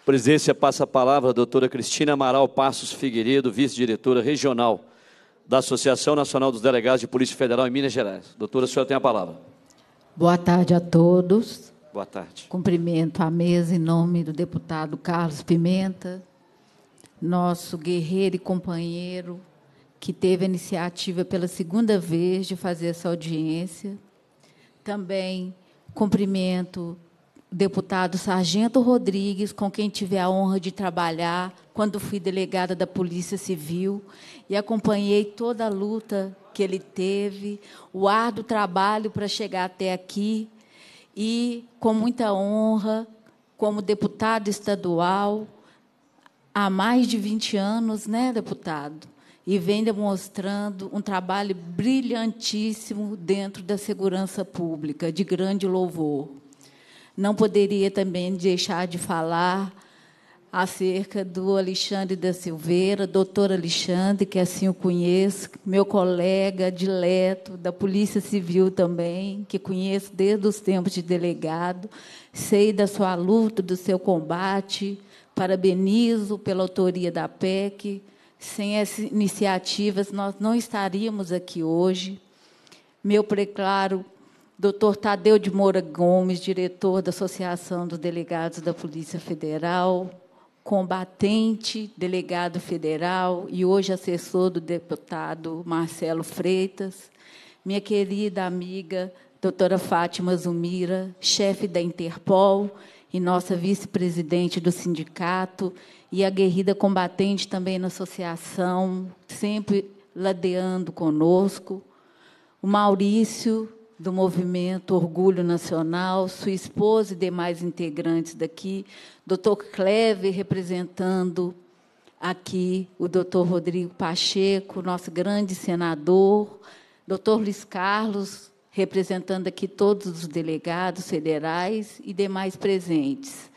C: Presidência passa a palavra à doutora Cristina Amaral Passos Figueiredo, vice-diretora regional da Associação Nacional dos Delegados de Polícia Federal em Minas Gerais. Doutora, a senhora tem a palavra.
G: Boa tarde a todos. Boa tarde. Cumprimento a mesa em nome do deputado Carlos Pimenta, nosso guerreiro e companheiro que teve a iniciativa pela segunda vez de fazer essa audiência. Também cumprimento deputado Sargento Rodrigues, com quem tive a honra de trabalhar quando fui delegada da Polícia Civil e acompanhei toda a luta que ele teve, o árduo trabalho para chegar até aqui e com muita honra, como deputado estadual há mais de 20 anos, né, deputado? E vem demonstrando um trabalho brilhantíssimo dentro da segurança pública, de grande louvor. Não poderia também deixar de falar acerca do Alexandre da Silveira, doutor Alexandre, que assim o conheço, meu colega dileto da Polícia Civil também, que conheço desde os tempos de delegado, sei da sua luta, do seu combate, parabenizo pela autoria da PEC. Sem essas iniciativas, nós não estaríamos aqui hoje. Meu preclaro Doutor Tadeu de Moura Gomes, diretor da Associação dos Delegados da Polícia Federal, combatente, delegado federal e hoje assessor do deputado Marcelo Freitas, minha querida amiga doutora Fátima Zumira, chefe da Interpol e nossa vice-presidente do sindicato e aguerrida combatente também na associação, sempre ladeando conosco, o Maurício, do movimento Orgulho Nacional, sua esposa e demais integrantes daqui, doutor Cleve representando aqui o doutor Rodrigo Pacheco, nosso grande senador, doutor Luiz Carlos, representando aqui todos os delegados federais e demais presentes.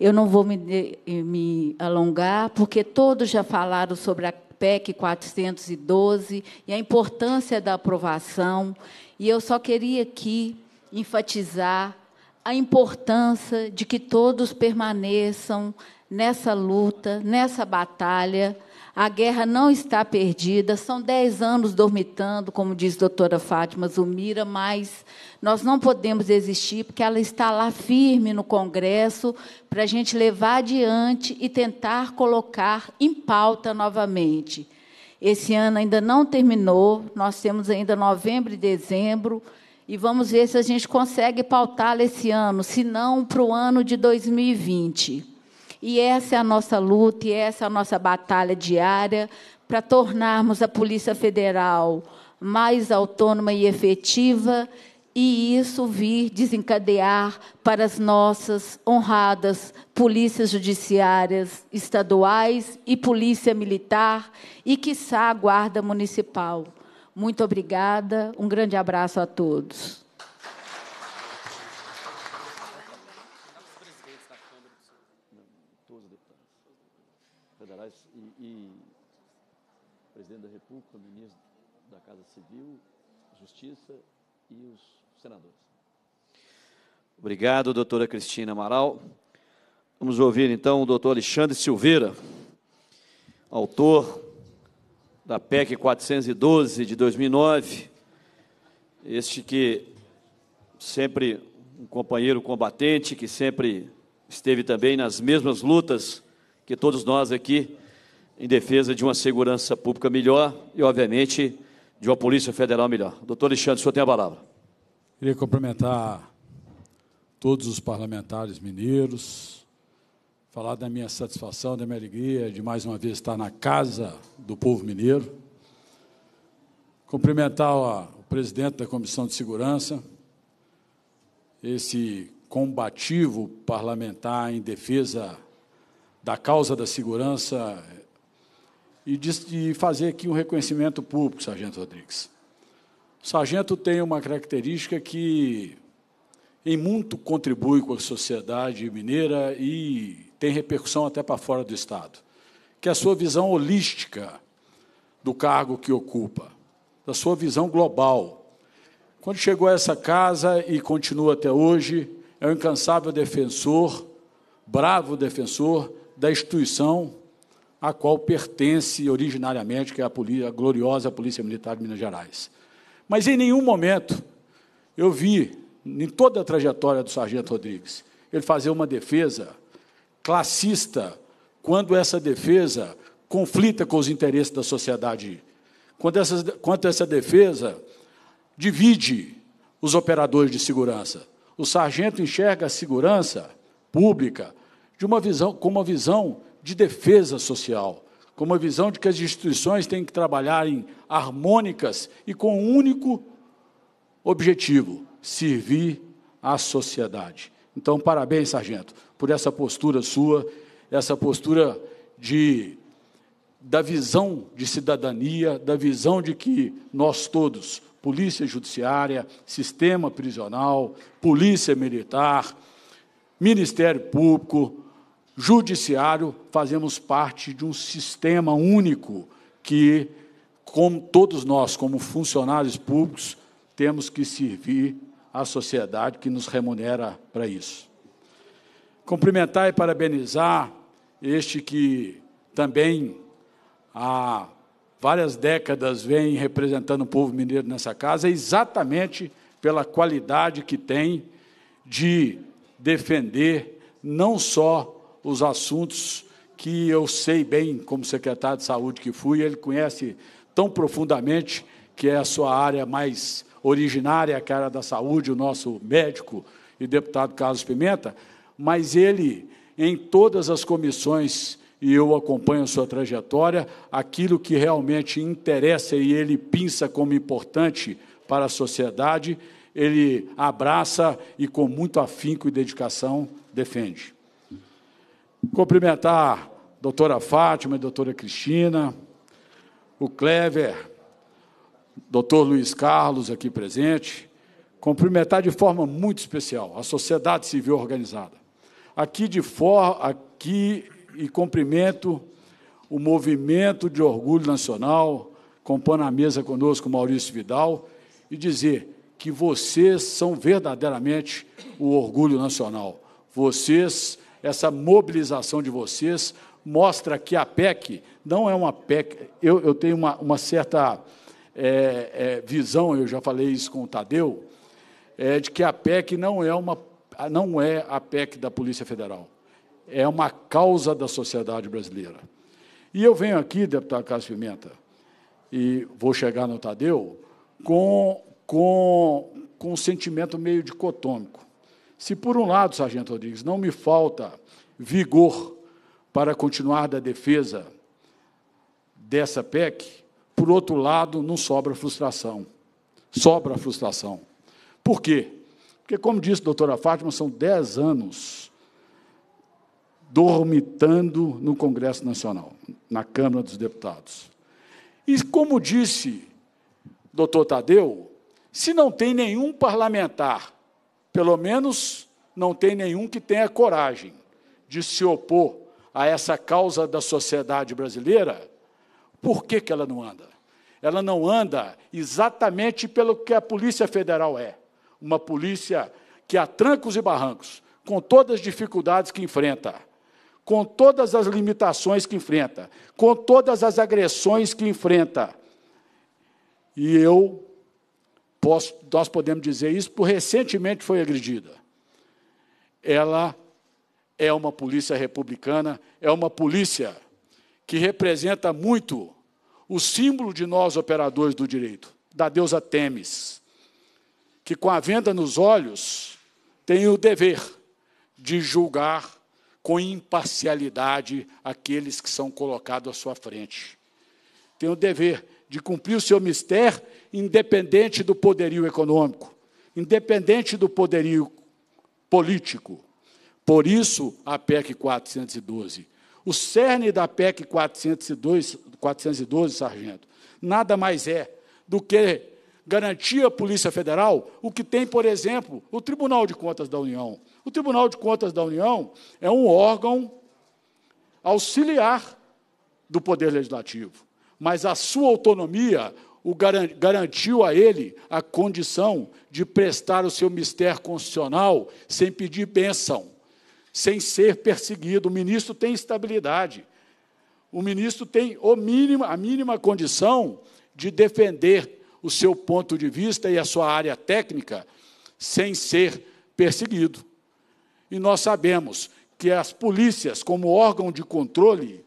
G: Eu não vou me, me alongar, porque todos já falaram sobre a PEC 412 e a importância da aprovação e eu só queria aqui enfatizar a importância de que todos permaneçam nessa luta, nessa batalha. A guerra não está perdida, são dez anos dormitando, como diz a doutora Fátima Zumira, mas nós não podemos desistir, porque ela está lá firme no Congresso para a gente levar adiante e tentar colocar em pauta novamente. Esse ano ainda não terminou, nós temos ainda novembro e dezembro, e vamos ver se a gente consegue pautá lo esse ano, se não para o ano de 2020. E essa é a nossa luta e essa é a nossa batalha diária para tornarmos a Polícia Federal mais autônoma e efetiva e isso vir desencadear para as nossas honradas polícias judiciárias estaduais e polícia militar e, quiçá, a guarda municipal. Muito obrigada, um grande abraço a todos.
C: Obrigado, doutora Cristina Amaral. Vamos ouvir então o doutor Alexandre Silveira, autor da PEC 412 de 2009, este que sempre um companheiro combatente, que sempre esteve também nas mesmas lutas que todos nós aqui, em defesa de uma segurança pública melhor e, obviamente, de uma Polícia Federal melhor. Doutor Alexandre, o senhor tem a palavra.
H: Queria cumprimentar todos os parlamentares mineiros, falar da minha satisfação, da minha alegria de mais uma vez estar na casa do povo mineiro, cumprimentar o presidente da Comissão de Segurança, esse combativo parlamentar em defesa da causa da segurança e de fazer aqui um reconhecimento público, Sargento Rodrigues. O sargento tem uma característica que em muito contribui com a sociedade mineira e tem repercussão até para fora do Estado, que é a sua visão holística do cargo que ocupa, da sua visão global. Quando chegou a essa casa e continua até hoje, é um incansável defensor, bravo defensor da instituição a qual pertence originariamente, que é a, polícia, a gloriosa Polícia Militar de Minas Gerais. Mas em nenhum momento eu vi em toda a trajetória do Sargento Rodrigues. Ele fazia uma defesa classista quando essa defesa conflita com os interesses da sociedade, quando essa, quando essa defesa divide os operadores de segurança. O sargento enxerga a segurança pública de uma visão, com uma visão de defesa social, com uma visão de que as instituições têm que trabalhar em harmônicas e com um único objetivo, servir à sociedade. Então, parabéns, sargento, por essa postura sua, essa postura de da visão de cidadania, da visão de que nós todos, polícia judiciária, sistema prisional, polícia militar, Ministério Público, judiciário, fazemos parte de um sistema único que como todos nós, como funcionários públicos, temos que servir à sociedade que nos remunera para isso. Cumprimentar e parabenizar este que também há várias décadas vem representando o povo mineiro nessa casa, exatamente pela qualidade que tem de defender não só os assuntos que eu sei bem, como secretário de saúde que fui, ele conhece tão profundamente que é a sua área mais originária, cara da saúde, o nosso médico e deputado Carlos Pimenta, mas ele, em todas as comissões, e eu acompanho sua trajetória, aquilo que realmente interessa e ele pinça como importante para a sociedade, ele abraça e com muito afinco e dedicação defende. Cumprimentar a doutora Fátima e a doutora Cristina, o Clever, doutor Luiz Carlos, aqui presente, cumprimentar de forma muito especial a sociedade civil organizada. Aqui de fora, aqui e cumprimento o movimento de orgulho nacional, compondo a mesa conosco Maurício Vidal, e dizer que vocês são verdadeiramente o orgulho nacional. Vocês, essa mobilização de vocês, mostra que a PEC não é uma PEC. Eu, eu tenho uma, uma certa é, é, visão, eu já falei isso com o Tadeu, é de que a PEC não é, uma, não é a PEC da Polícia Federal, é uma causa da sociedade brasileira. E eu venho aqui, deputado Cássio Pimenta, e vou chegar no Tadeu, com, com, com um sentimento meio dicotômico. Se, por um lado, Sargento Rodrigues, não me falta vigor para continuar da defesa dessa PEC, por outro lado, não sobra frustração. Sobra frustração. Por quê? Porque, como disse a doutora Fátima, são dez anos dormitando no Congresso Nacional, na Câmara dos Deputados. E, como disse doutor Tadeu, se não tem nenhum parlamentar, pelo menos não tem nenhum que tenha coragem de se opor a essa causa da sociedade brasileira, por que, que ela não anda? Ela não anda exatamente pelo que a Polícia Federal é uma polícia que há trancos e barrancos, com todas as dificuldades que enfrenta, com todas as limitações que enfrenta, com todas as agressões que enfrenta. E eu posso, nós podemos dizer isso, porque recentemente foi agredida. Ela é uma polícia republicana, é uma polícia que representa muito o símbolo de nós operadores do direito, da deusa Temis, que com a venda nos olhos tem o dever de julgar com imparcialidade aqueles que são colocados à sua frente. Tem o dever de cumprir o seu mistério, independente do poderio econômico, independente do poderio político. Por isso, a PEC 412 o cerne da PEC 402, 412, sargento, nada mais é do que garantir à Polícia Federal o que tem, por exemplo, o Tribunal de Contas da União. O Tribunal de Contas da União é um órgão auxiliar do Poder Legislativo, mas a sua autonomia o garantiu a ele a condição de prestar o seu mistério constitucional sem pedir bênção sem ser perseguido. O ministro tem estabilidade. O ministro tem mínimo, a mínima condição de defender o seu ponto de vista e a sua área técnica sem ser perseguido. E nós sabemos que as polícias, como órgão de controle,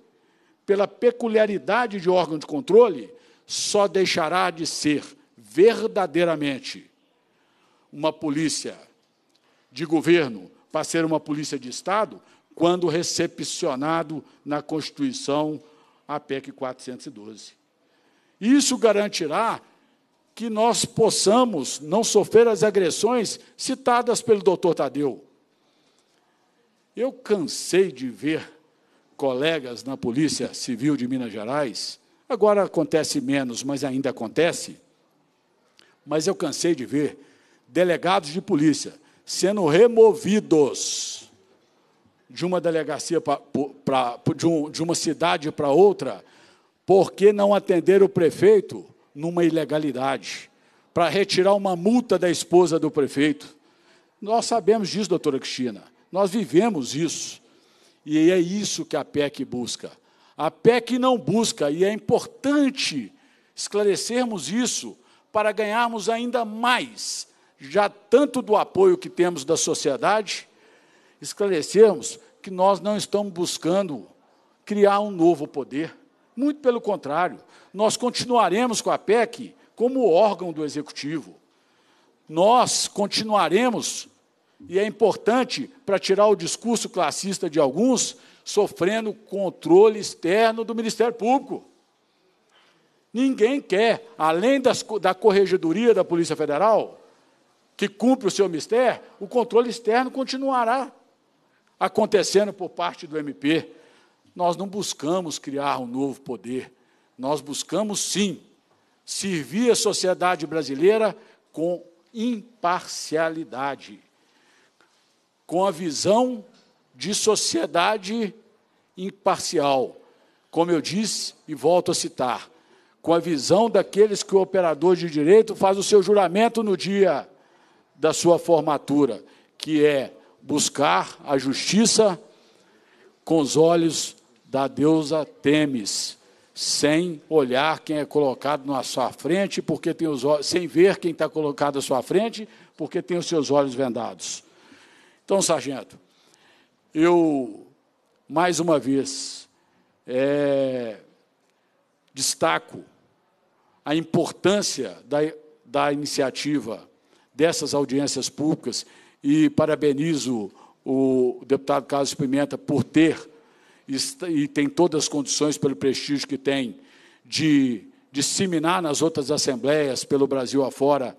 H: pela peculiaridade de órgão de controle, só deixará de ser verdadeiramente uma polícia de governo para ser uma polícia de Estado quando recepcionado na Constituição a PEC 412. Isso garantirá que nós possamos não sofrer as agressões citadas pelo doutor Tadeu. Eu cansei de ver colegas na Polícia Civil de Minas Gerais, agora acontece menos, mas ainda acontece, mas eu cansei de ver delegados de polícia sendo removidos de uma delegacia para de, um, de uma cidade para outra, porque não atender o prefeito numa ilegalidade, para retirar uma multa da esposa do prefeito. Nós sabemos disso, doutora Cristina. Nós vivemos isso. E é isso que a PEC busca. A PEC não busca, e é importante esclarecermos isso para ganharmos ainda mais já tanto do apoio que temos da sociedade, esclarecermos que nós não estamos buscando criar um novo poder. Muito pelo contrário, nós continuaremos com a PEC como órgão do executivo. Nós continuaremos, e é importante para tirar o discurso classista de alguns, sofrendo controle externo do Ministério Público. Ninguém quer, além das, da corregedoria da Polícia Federal, que cumpre o seu mistério, o controle externo continuará acontecendo por parte do MP. Nós não buscamos criar um novo poder, nós buscamos sim servir a sociedade brasileira com imparcialidade, com a visão de sociedade imparcial. Como eu disse e volto a citar, com a visão daqueles que o operador de direito faz o seu juramento no dia da sua formatura, que é buscar a justiça com os olhos da deusa Temis, sem olhar quem é colocado na sua frente, porque tem os olhos, sem ver quem está colocado à sua frente, porque tem os seus olhos vendados. Então, sargento, eu mais uma vez é, destaco a importância da, da iniciativa dessas audiências públicas e parabenizo o deputado Carlos Pimenta por ter e tem todas as condições pelo prestígio que tem de disseminar nas outras assembleias pelo Brasil afora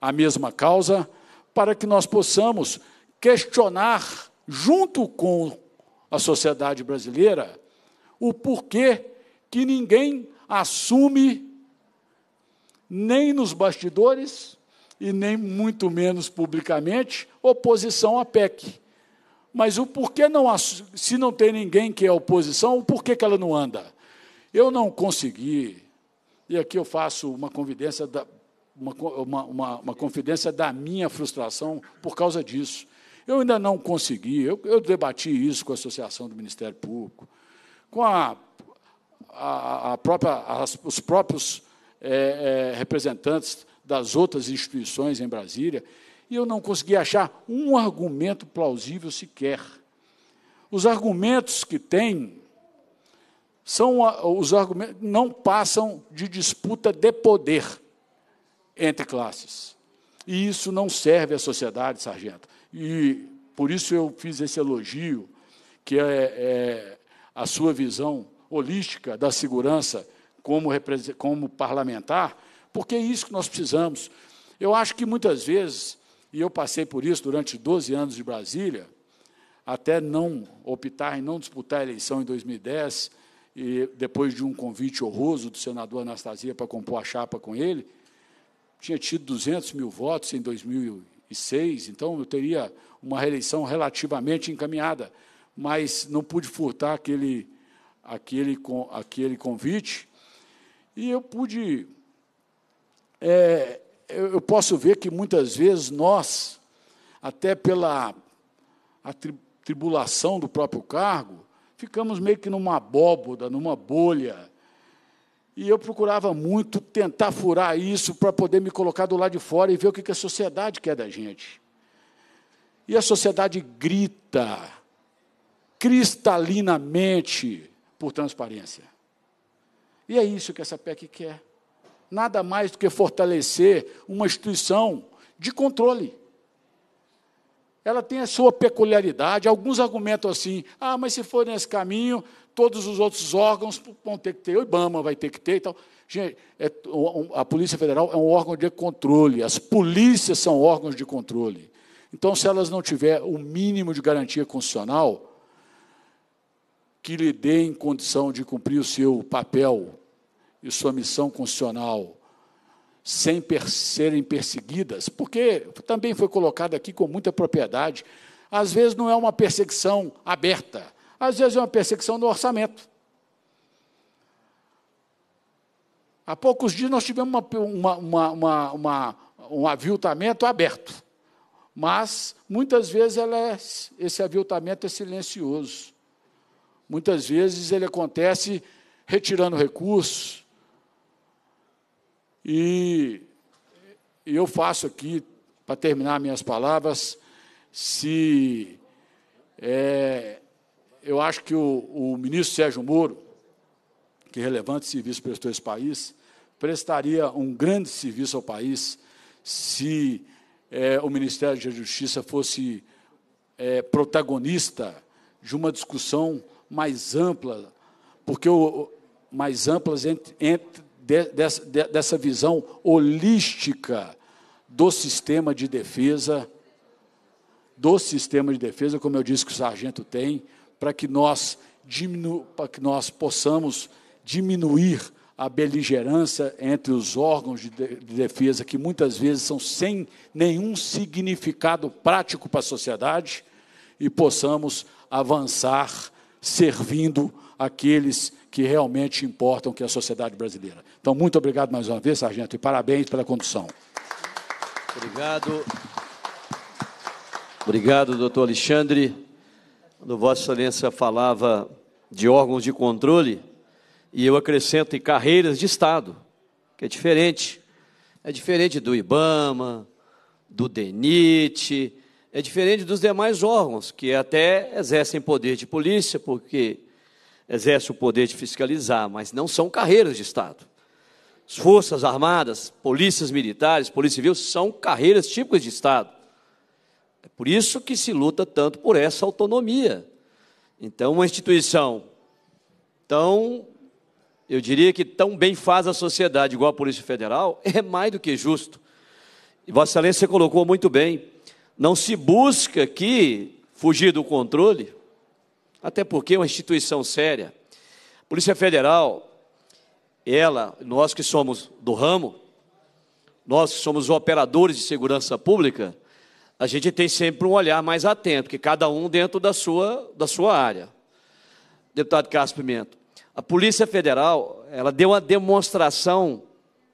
H: a mesma causa, para que nós possamos questionar junto com a sociedade brasileira o porquê que ninguém assume nem nos bastidores e nem muito menos publicamente, oposição à PEC. Mas o porquê não, se não tem ninguém que é oposição, o porquê que ela não anda? Eu não consegui, e aqui eu faço uma convidência da, uma, uma, uma, uma confidência da minha frustração por causa disso. Eu ainda não consegui, eu, eu debati isso com a Associação do Ministério Público, com a, a, a própria, as, os próprios é, é, representantes das outras instituições em Brasília, e eu não consegui achar um argumento plausível sequer. Os argumentos que tem são ah, os argumentos não passam de disputa de poder entre classes. E isso não serve à sociedade, sargento. E por isso eu fiz esse elogio, que é, é a sua visão holística da segurança como, como parlamentar, porque é isso que nós precisamos. Eu acho que muitas vezes, e eu passei por isso durante 12 anos de Brasília, até não optar em não disputar a eleição em 2010, e depois de um convite horroroso do senador Anastasia para compor a chapa com ele, tinha tido 200 mil votos em 2006, então eu teria uma reeleição relativamente encaminhada, mas não pude furtar aquele, aquele, aquele convite, e eu pude é, eu posso ver que muitas vezes nós, até pela tri, tribulação do próprio cargo, ficamos meio que numa abóboda, numa bolha. E eu procurava muito tentar furar isso para poder me colocar do lado de fora e ver o que, que a sociedade quer da gente. E a sociedade grita cristalinamente por transparência. E é isso que essa PEC quer nada mais do que fortalecer uma instituição de controle. Ela tem a sua peculiaridade. Alguns argumentam assim: ah, mas se for nesse caminho, todos os outros órgãos vão ter que ter, o IBAMA vai ter que ter e tal. Gente, é, a Polícia Federal é um órgão de controle, as polícias são órgãos de controle. Então, se elas não tiver o mínimo de garantia constitucional que lhe dê em condição de cumprir o seu papel e sua missão constitucional sem per serem perseguidas, porque também foi colocado aqui com muita propriedade, às vezes não é uma perseguição aberta, às vezes é uma perseguição do orçamento. Há poucos dias nós tivemos uma, uma, uma, uma um aviltamento aberto, mas muitas vezes é, esse aviltamento é silencioso. Muitas vezes ele acontece retirando recursos, e, e eu faço aqui, para terminar minhas palavras, se é, eu acho que o, o ministro Sérgio Moro, que é relevante serviço prestou esse país, prestaria um grande serviço ao país se é, o Ministério da Justiça fosse é, protagonista de uma discussão mais ampla, porque o, mais amplas entre, entre, de, dessa, de, dessa visão holística do sistema de defesa, do sistema de defesa, como eu disse que o sargento tem, para que nós que nós possamos diminuir a beligerância entre os órgãos de, de, de defesa, que muitas vezes são sem nenhum significado prático para a sociedade, e possamos avançar servindo aqueles que realmente importam, que é a sociedade brasileira. Então, muito obrigado mais uma vez, sargento, e parabéns pela condução.
C: Obrigado. Obrigado, doutor Alexandre. Quando Vossa Excelência falava de órgãos de controle, e eu acrescento em carreiras de Estado, que é diferente. É diferente do IBAMA, do DENIT, é diferente dos demais órgãos, que até exercem poder de polícia, porque exercem o poder de fiscalizar, mas não são carreiras de Estado. As forças armadas, polícias militares, polícia civil, são carreiras típicas de Estado. É por isso que se luta tanto por essa autonomia. Então, uma instituição tão, eu diria que tão bem faz a sociedade igual a Polícia Federal, é mais do que justo. E Vossa Excelência colocou muito bem. Não se busca aqui fugir do controle, até porque é uma instituição séria. A Polícia Federal ela, nós que somos do ramo, nós que somos operadores de segurança pública, a gente tem sempre um olhar mais atento, que cada um dentro da sua, da sua área. Deputado Carlos Pimenta, a Polícia Federal, ela deu uma demonstração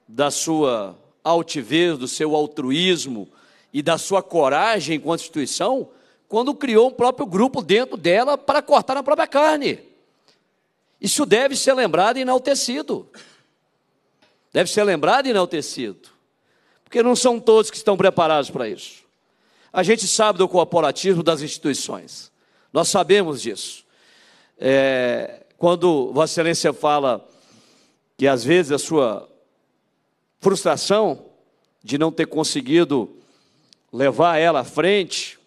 C: da sua altivez, do seu altruísmo e da sua coragem com a instituição, quando criou um próprio grupo dentro dela para cortar na própria carne. Isso deve ser lembrado e enaltecido. Deve ser lembrado e enaltecido. Porque não são todos que estão preparados para isso. A gente sabe do corporatismo das instituições. Nós sabemos disso. É, quando Vossa Excelência fala que às vezes a sua frustração de não ter conseguido levar ela à frente,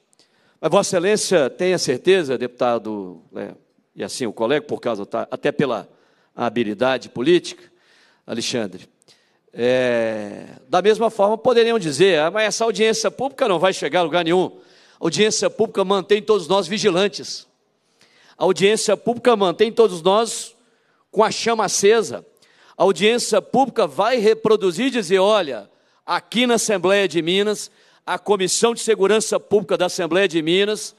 C: mas Vossa Excelência tem a certeza, deputado e assim o colega, por causa, tá, até pela habilidade política, Alexandre. É, da mesma forma, poderiam dizer, ah, mas essa audiência pública não vai chegar a lugar nenhum. A audiência pública mantém todos nós vigilantes. A audiência pública mantém todos nós com a chama acesa. A audiência pública vai reproduzir e dizer: olha, aqui na Assembleia de Minas, a Comissão de Segurança Pública da Assembleia de Minas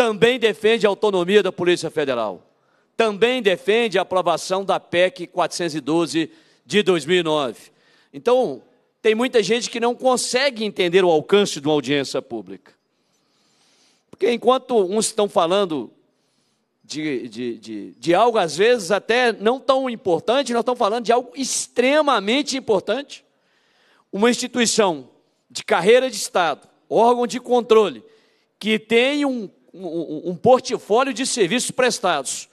C: também defende a autonomia da Polícia Federal, também defende a aprovação da PEC 412 de 2009. Então, tem muita gente que não consegue entender o alcance de uma audiência pública. Porque enquanto uns estão falando de, de, de, de algo, às vezes, até não tão importante, nós estamos falando de algo extremamente importante. Uma instituição de carreira de Estado, órgão de controle, que tem um um, um portfólio de serviços prestados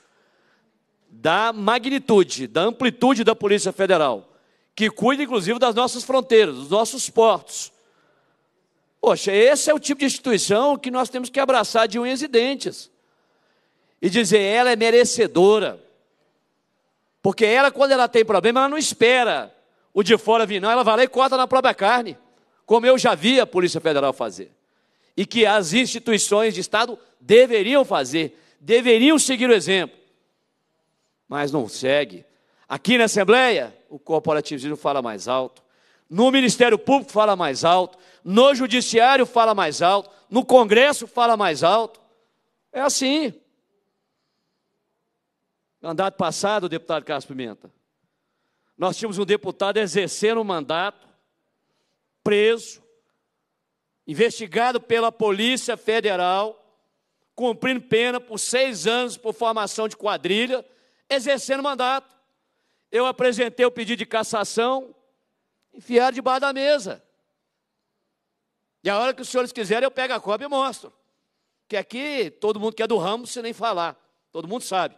C: da magnitude, da amplitude da Polícia Federal, que cuida inclusive das nossas fronteiras, dos nossos portos. Poxa, esse é o tipo de instituição que nós temos que abraçar de unhas e dentes e dizer ela é merecedora. Porque ela, quando ela tem problema, ela não espera o de fora vir, não. Ela vai lá e corta na própria carne, como eu já vi a Polícia Federal fazer e que as instituições de Estado deveriam fazer, deveriam seguir o exemplo, mas não segue. Aqui na Assembleia, o corporativismo fala mais alto, no Ministério Público fala mais alto, no Judiciário fala mais alto, no Congresso fala mais alto. É assim. Mandato passado, deputado Carlos Pimenta, nós tínhamos um deputado exercendo o um mandato, preso, investigado pela Polícia Federal, cumprindo pena por seis anos por formação de quadrilha, exercendo mandato. Eu apresentei o pedido de cassação, enfiaram debaixo da mesa. E a hora que os senhores quiserem, eu pego a cópia e mostro. Que aqui todo mundo que é do ramo, se nem falar, todo mundo sabe.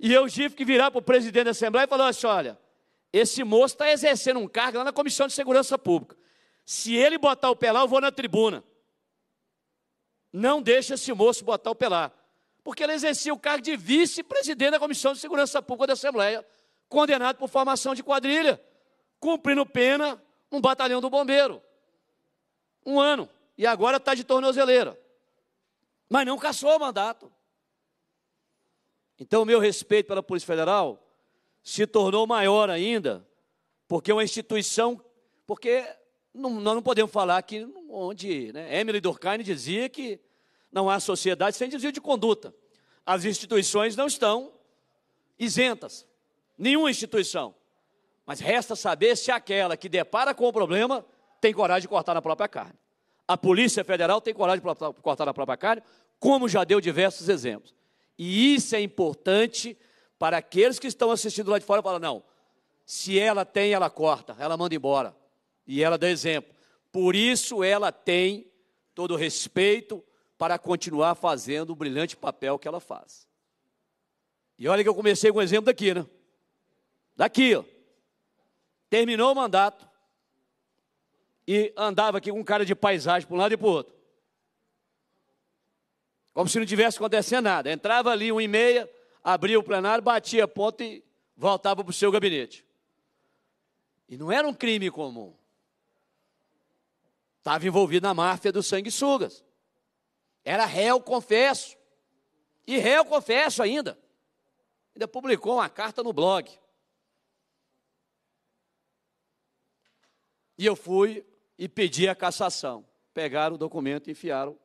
C: E eu tive que virar para o presidente da Assembleia e falar assim: olha, esse moço está exercendo um cargo lá na Comissão de Segurança Pública. Se ele botar o pé lá, eu vou na tribuna. Não deixa esse moço botar o pé lá. Porque ele exercia o cargo de vice-presidente da Comissão de Segurança Pública da Assembleia, condenado por formação de quadrilha, cumprindo pena num batalhão do bombeiro. Um ano. E agora está de tornozeleira. Mas não caçou o mandato. Então, o meu respeito pela Polícia Federal se tornou maior ainda, porque é uma instituição, porque não, nós não podemos falar que onde né, Emily Durkheim dizia que não há sociedade sem desvio de conduta. As instituições não estão isentas, nenhuma instituição. Mas resta saber se aquela que depara com o problema tem coragem de cortar na própria carne. A Polícia Federal tem coragem de cortar na própria carne, como já deu diversos exemplos. E isso é importante para aqueles que estão assistindo lá de fora e falam: não, se ela tem, ela corta, ela manda embora. E ela dá exemplo. Por isso ela tem todo o respeito para continuar fazendo o brilhante papel que ela faz. E olha que eu comecei com um exemplo daqui, né? Daqui, ó. Terminou o mandato e andava aqui com um cara de paisagem para um lado e para o outro. Como se não tivesse acontecendo nada. Entrava ali um e meia, abria o plenário, batia a ponta e voltava para o seu gabinete. E não era um crime comum. Estava envolvido na máfia dos sanguessugas. Era réu, confesso. E réu, confesso ainda. Ainda publicou uma carta no blog. E eu fui e pedi a cassação. Pegaram o documento e enfiaram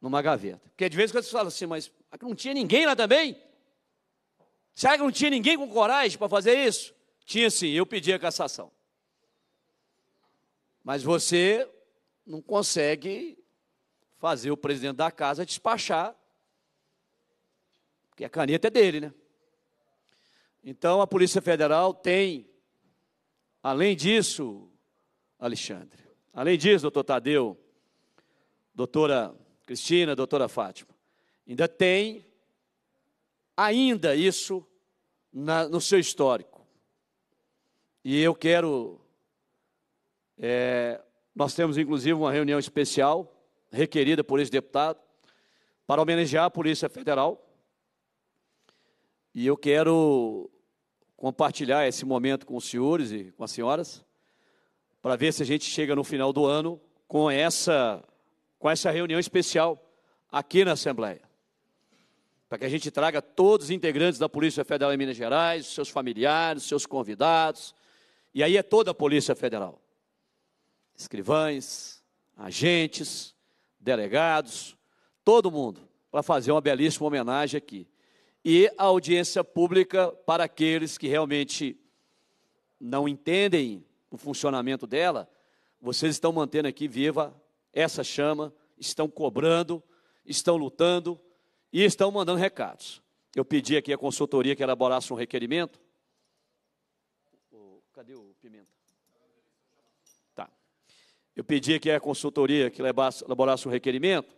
C: numa gaveta. Porque de vez em quando você fala assim, mas não tinha ninguém lá também? Será que não tinha ninguém com coragem para fazer isso? Tinha sim, eu pedi a cassação. Mas você não consegue fazer o presidente da casa despachar, porque a caneta é dele, né? Então a Polícia Federal tem, além disso, Alexandre, além disso, doutor Tadeu, doutora Cristina, doutora Fátima, ainda tem ainda isso na, no seu histórico. E eu quero é, nós temos inclusive uma reunião especial, requerida por esse deputado, para homenagear a Polícia Federal. E eu quero compartilhar esse momento com os senhores e com as senhoras, para ver se a gente chega no final do ano com essa, com essa reunião especial aqui na Assembleia. Para que a gente traga todos os integrantes da Polícia Federal em Minas Gerais, seus familiares, seus convidados, e aí é toda a Polícia Federal escrivães, agentes, delegados, todo mundo, para fazer uma belíssima homenagem aqui. E a audiência pública para aqueles que realmente não entendem o funcionamento dela, vocês estão mantendo aqui viva essa chama, estão cobrando, estão lutando e estão mandando recados. Eu pedi aqui à consultoria que elaborasse um requerimento. Cadê o Pimenta? Eu pedi que a consultoria que elaborasse um requerimento,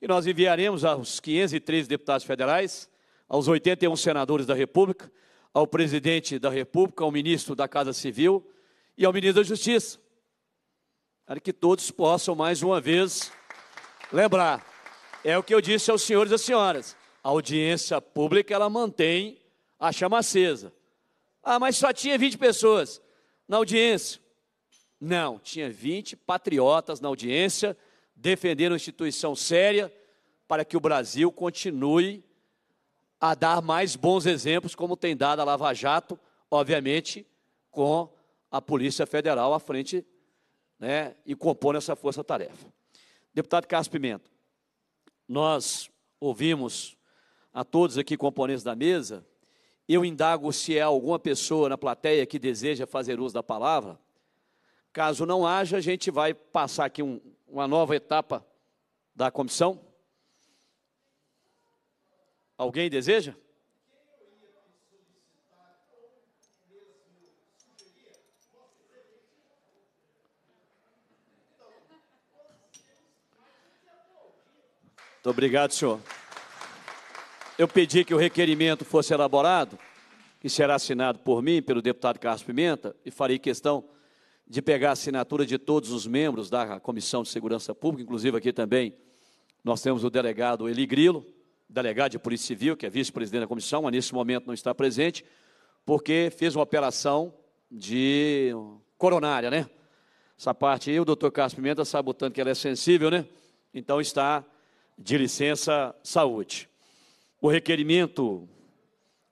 C: e nós enviaremos aos 503 deputados federais, aos 81 senadores da República, ao presidente da República, ao ministro da Casa Civil e ao ministro da Justiça, para que todos possam mais uma vez lembrar. É o que eu disse aos senhores e às senhoras. A audiência pública ela mantém a chama acesa. Ah, mas só tinha 20 pessoas na audiência. Não, tinha 20 patriotas na audiência, defendendo uma instituição séria para que o Brasil continue a dar mais bons exemplos, como tem dado a Lava Jato, obviamente, com a Polícia Federal à frente né, e compondo essa força-tarefa. Deputado Carlos Pimenta, nós ouvimos a todos aqui componentes da mesa, eu indago se há alguma pessoa na plateia que deseja fazer uso da palavra. Caso não haja, a gente vai passar aqui um, uma nova etapa da comissão. Alguém deseja? Muito obrigado, senhor. Eu pedi que o requerimento fosse elaborado, que será assinado por mim, pelo deputado Carlos Pimenta, e farei questão de pegar a assinatura de todos os membros da Comissão de Segurança Pública, inclusive aqui também nós temos o delegado Eli Grilo, delegado de Polícia Civil, que é vice-presidente da comissão, mas nesse momento não está presente, porque fez uma operação de coronária, né? Essa parte aí, o doutor Carlos Pimenta sabe o tanto que ela é sensível, né? Então está de licença saúde. O requerimento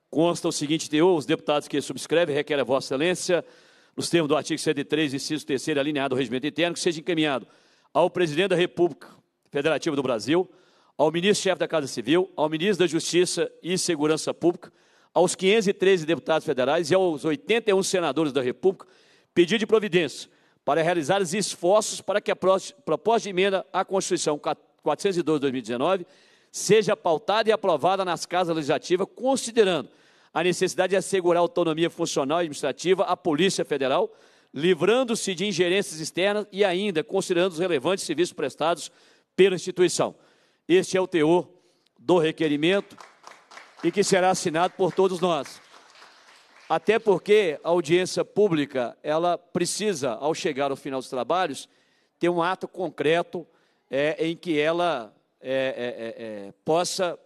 C: consta o seguinte teor, os deputados que subscrevem requerem a vossa excelência nos termos do artigo 103, inciso 3 alinhado ao regimento interno, que seja encaminhado ao presidente da República Federativa do Brasil, ao ministro-chefe da Casa Civil, ao ministro da Justiça e Segurança Pública, aos 513 deputados federais e aos 81 senadores da República, pedido de providência para realizar os esforços para que a proposta de emenda à Constituição 402 de 2019 seja pautada e aprovada nas casas legislativas, considerando a necessidade de assegurar a autonomia funcional e administrativa à Polícia Federal, livrando-se de ingerências externas e ainda considerando os relevantes serviços prestados pela instituição. Este é o teor do requerimento e que será assinado por todos nós. Até porque a audiência pública, ela precisa, ao chegar ao final dos trabalhos, ter um ato concreto é, em que ela é, é, é, é possa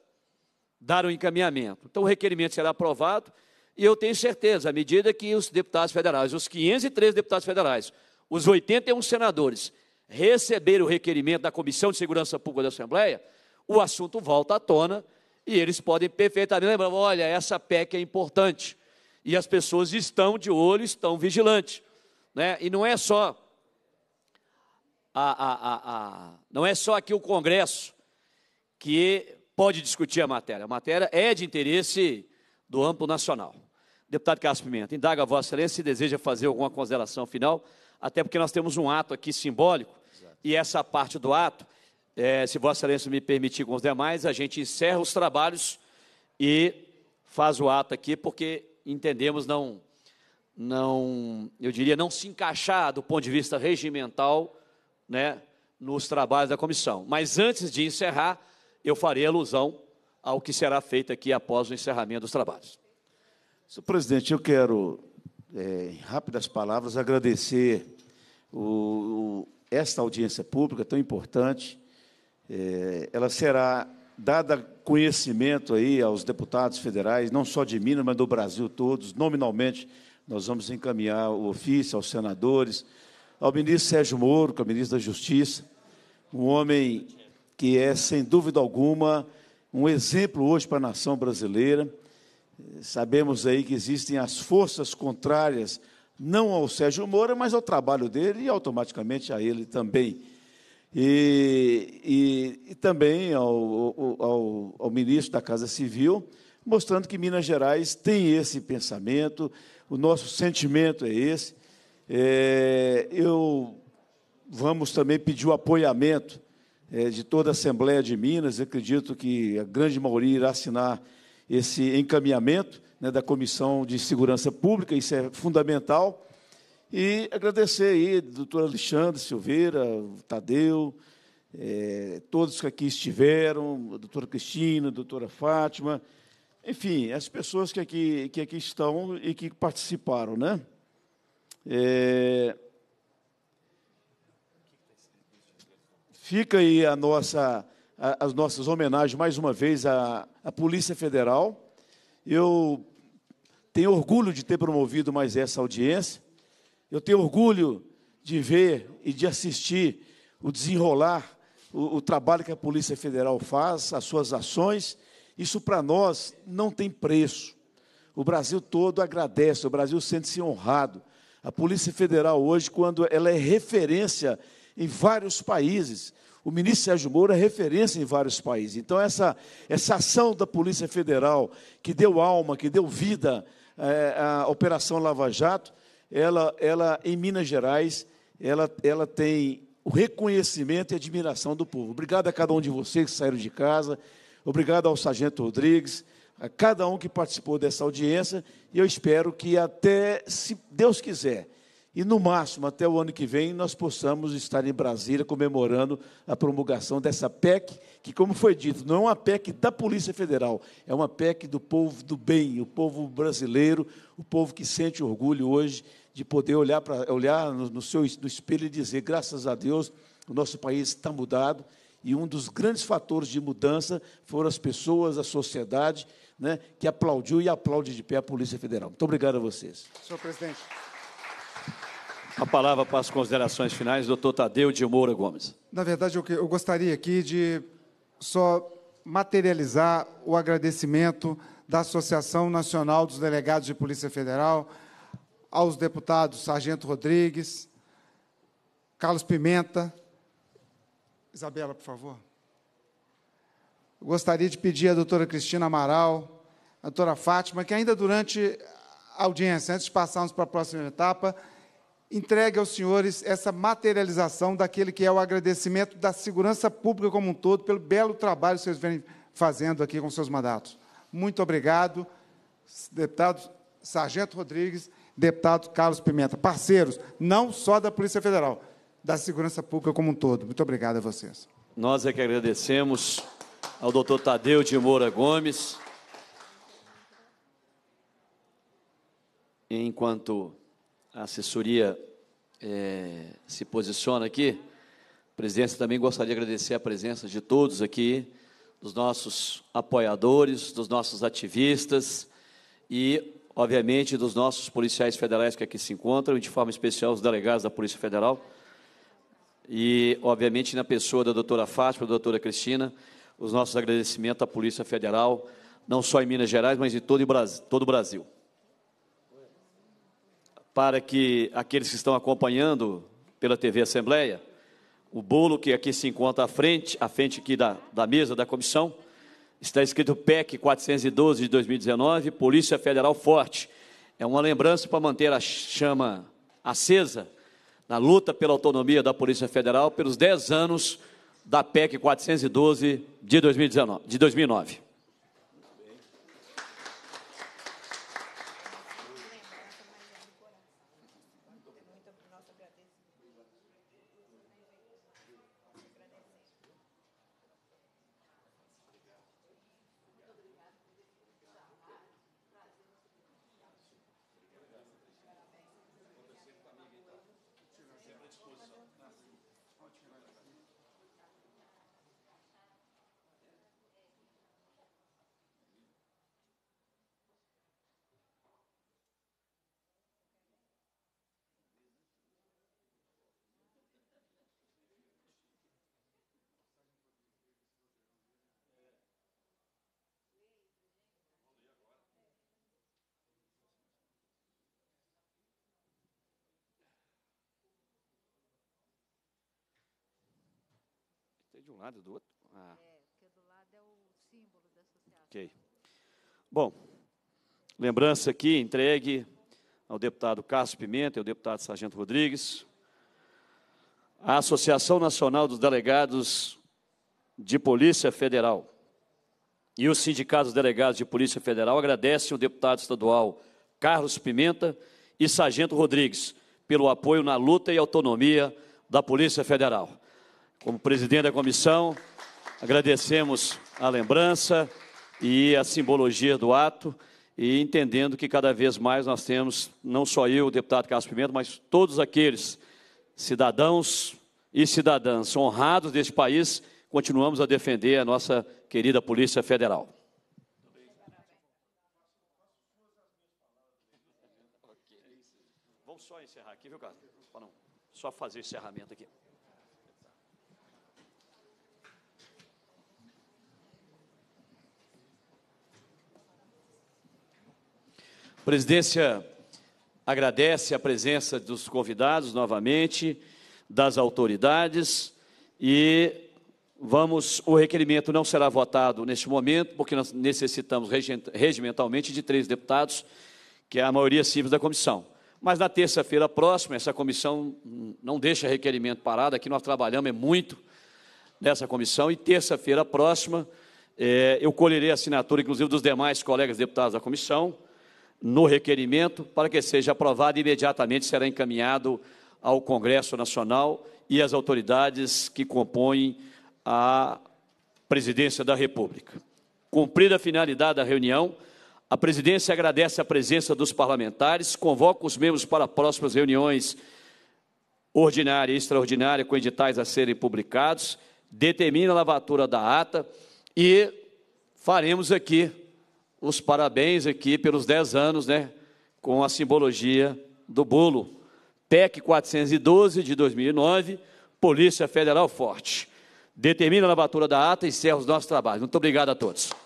C: dar um encaminhamento. Então, o requerimento será aprovado e eu tenho certeza, à medida que os deputados federais, os 503 deputados federais, os 81 senadores receberem o requerimento da Comissão de Segurança Pública da Assembleia, o assunto volta à tona e eles podem perfeitamente lembrar: olha, essa PEC é importante. E as pessoas estão de olho, estão vigilantes. Né? E não é só. A, a, a, não é só aqui o Congresso que pode discutir a matéria. A matéria é de interesse do amplo nacional. Deputado Carlos Pimenta, indaga a Vossa Excelência se deseja fazer alguma consideração final, até porque nós temos um ato aqui simbólico, Exato. e essa parte do ato, é, se Vossa Excelência me permitir com os demais, a gente encerra os trabalhos e faz o ato aqui, porque entendemos não, não eu diria, não se encaixar do ponto de vista regimental né, nos trabalhos da comissão. Mas antes de encerrar, eu farei alusão ao que será feito aqui após o encerramento dos trabalhos.
A: Senhor presidente, eu quero, é, em rápidas palavras, agradecer o, o, esta audiência pública tão importante. É, ela será dada conhecimento aí aos deputados federais, não só de Minas, mas do Brasil todos. Nominalmente, nós vamos encaminhar o ofício aos senadores, ao ministro Sérgio Moro, que é o ministro da Justiça, um homem que é, sem dúvida alguma, um exemplo hoje para a nação brasileira. Sabemos aí que existem as forças contrárias, não ao Sérgio Moro, mas ao trabalho dele e automaticamente a ele também. E, e, e também ao, ao, ao ministro da Casa Civil, mostrando que Minas Gerais tem esse pensamento, o nosso sentimento é esse. É, eu vamos também pedir o apoiamento é, de toda a Assembleia de Minas, acredito que a grande maioria irá assinar esse encaminhamento né, da Comissão de Segurança Pública, isso é fundamental. E agradecer aí, doutor Alexandre Silveira, Tadeu, é, todos que aqui estiveram, a doutora Cristina, a doutora Fátima, enfim, as pessoas que aqui, que aqui estão e que participaram. Né? É, Fica aí a nossa, a, as nossas homenagens mais uma vez à, à Polícia Federal. Eu tenho orgulho de ter promovido mais essa audiência. Eu tenho orgulho de ver e de assistir o desenrolar, o, o trabalho que a Polícia Federal faz, as suas ações. Isso para nós não tem preço. O Brasil todo agradece, o Brasil sente-se honrado. A Polícia Federal hoje, quando ela é referência em vários países. O ministro Sérgio Moro é referência em vários países. Então, essa, essa ação da Polícia Federal, que deu alma, que deu vida é, à Operação Lava Jato, ela, ela em Minas Gerais, ela, ela tem o reconhecimento e admiração do povo. Obrigado a cada um de vocês que saíram de casa, obrigado ao Sargento Rodrigues, a cada um que participou dessa audiência, e eu espero que até, se Deus quiser, e no máximo até o ano que vem nós possamos estar em Brasília comemorando a promulgação dessa PEC, que, como foi dito, não é uma PEC da Polícia Federal, é uma PEC do povo do bem, o povo brasileiro, o povo que sente orgulho hoje de poder olhar, pra, olhar no, no, seu, no espelho e dizer: graças a Deus, o nosso país está mudado. E um dos grandes fatores de mudança foram as pessoas, a sociedade, né, que
D: aplaudiu e aplaude de pé a Polícia Federal. Muito obrigado a vocês. Senhor presidente.
C: A palavra para as considerações finais, doutor Tadeu de Moura Gomes.
D: Na verdade, eu, gostaria aqui de só materializar o agradecimento da Associação Nacional dos Delegados de Polícia Federal, aos deputados Sargento Rodrigues, Carlos Pimenta. Isabela, por favor. Eu gostaria de pedir à doutora Cristina Amaral, à doutora Fátima, que ainda durante a audiência, antes de passarmos para a próxima etapa, entregue aos senhores essa materialização daquele que é o agradecimento da segurança pública como um todo, pelo belo trabalho que vocês vêm fazendo aqui com seus mandatos. Muito obrigado, deputado Sargento Rodrigues, deputado Carlos Pimenta, parceiros, não só da Polícia Federal, da segurança pública como um todo. Muito obrigado a vocês.
C: Nós é que agradecemos ao doutor Tadeu de Moura Gomes. Enquanto a assessoria é, se posiciona aqui, a presidência também gostaria de agradecer a presença de todos aqui, dos nossos apoiadores, dos nossos ativistas e, obviamente, dos nossos policiais federais que aqui se encontram, e de forma especial os delegados da Polícia Federal. E, obviamente, na pessoa da doutora Fátima, da doutora Cristina, os nossos agradecimentos à Polícia Federal, não só em Minas Gerais, mas em todo o Brasil para que aqueles que estão acompanhando pela TV Assembleia, o bolo que aqui se encontra à frente, à frente aqui da, da mesa da comissão, está escrito PEC 412 de 2019, Polícia Federal Forte. É uma lembrança para manter a chama acesa na luta pela autonomia da Polícia Federal pelos 10 anos da PEC 412 de, 2019, de 2009. de um lado e do outro? Ah. É, porque do lado é o símbolo da associação. Ok. Bom, lembrança aqui entregue ao deputado Cássio Pimenta e ao deputado Sargento Rodrigues. A Associação Nacional dos Delegados de Polícia Federal e os sindicatos delegados de Polícia Federal agradecem o deputado estadual Carlos Pimenta e Sargento Rodrigues pelo apoio na luta e autonomia da Polícia Federal. Como presidente da comissão, agradecemos a lembrança e a simbologia do ato e entendendo que cada vez mais nós temos, não só eu, o deputado Carlos Pimenta, mas todos aqueles cidadãos e cidadãs honrados deste país, continuamos a defender a nossa querida Polícia Federal. Vamos só encerrar aqui, viu, Carlos? Só fazer encerramento aqui. A presidência agradece a presença dos convidados novamente, das autoridades e vamos. O requerimento não será votado neste momento, porque nós necessitamos regimentalmente de três deputados, que é a maioria simples da comissão. Mas na terça-feira próxima, essa comissão não deixa requerimento parado, aqui nós trabalhamos é muito nessa comissão, e terça-feira próxima é, eu colherei a assinatura, inclusive, dos demais colegas deputados da comissão, no requerimento, para que seja aprovado imediatamente será encaminhado ao Congresso Nacional e às autoridades que compõem a Presidência da República. Cumprida a finalidade da reunião, a presidência agradece a presença dos parlamentares, convoca os membros para próximas reuniões ordinária e extraordinária com editais a serem publicados, determina a lavatura da ata e faremos aqui os parabéns aqui pelos 10 anos, né, com a simbologia do bolo. PEC 412 de 2009, Polícia Federal Forte. Determina a lavatura da ata e encerra os nossos trabalhos. Muito obrigado a todos.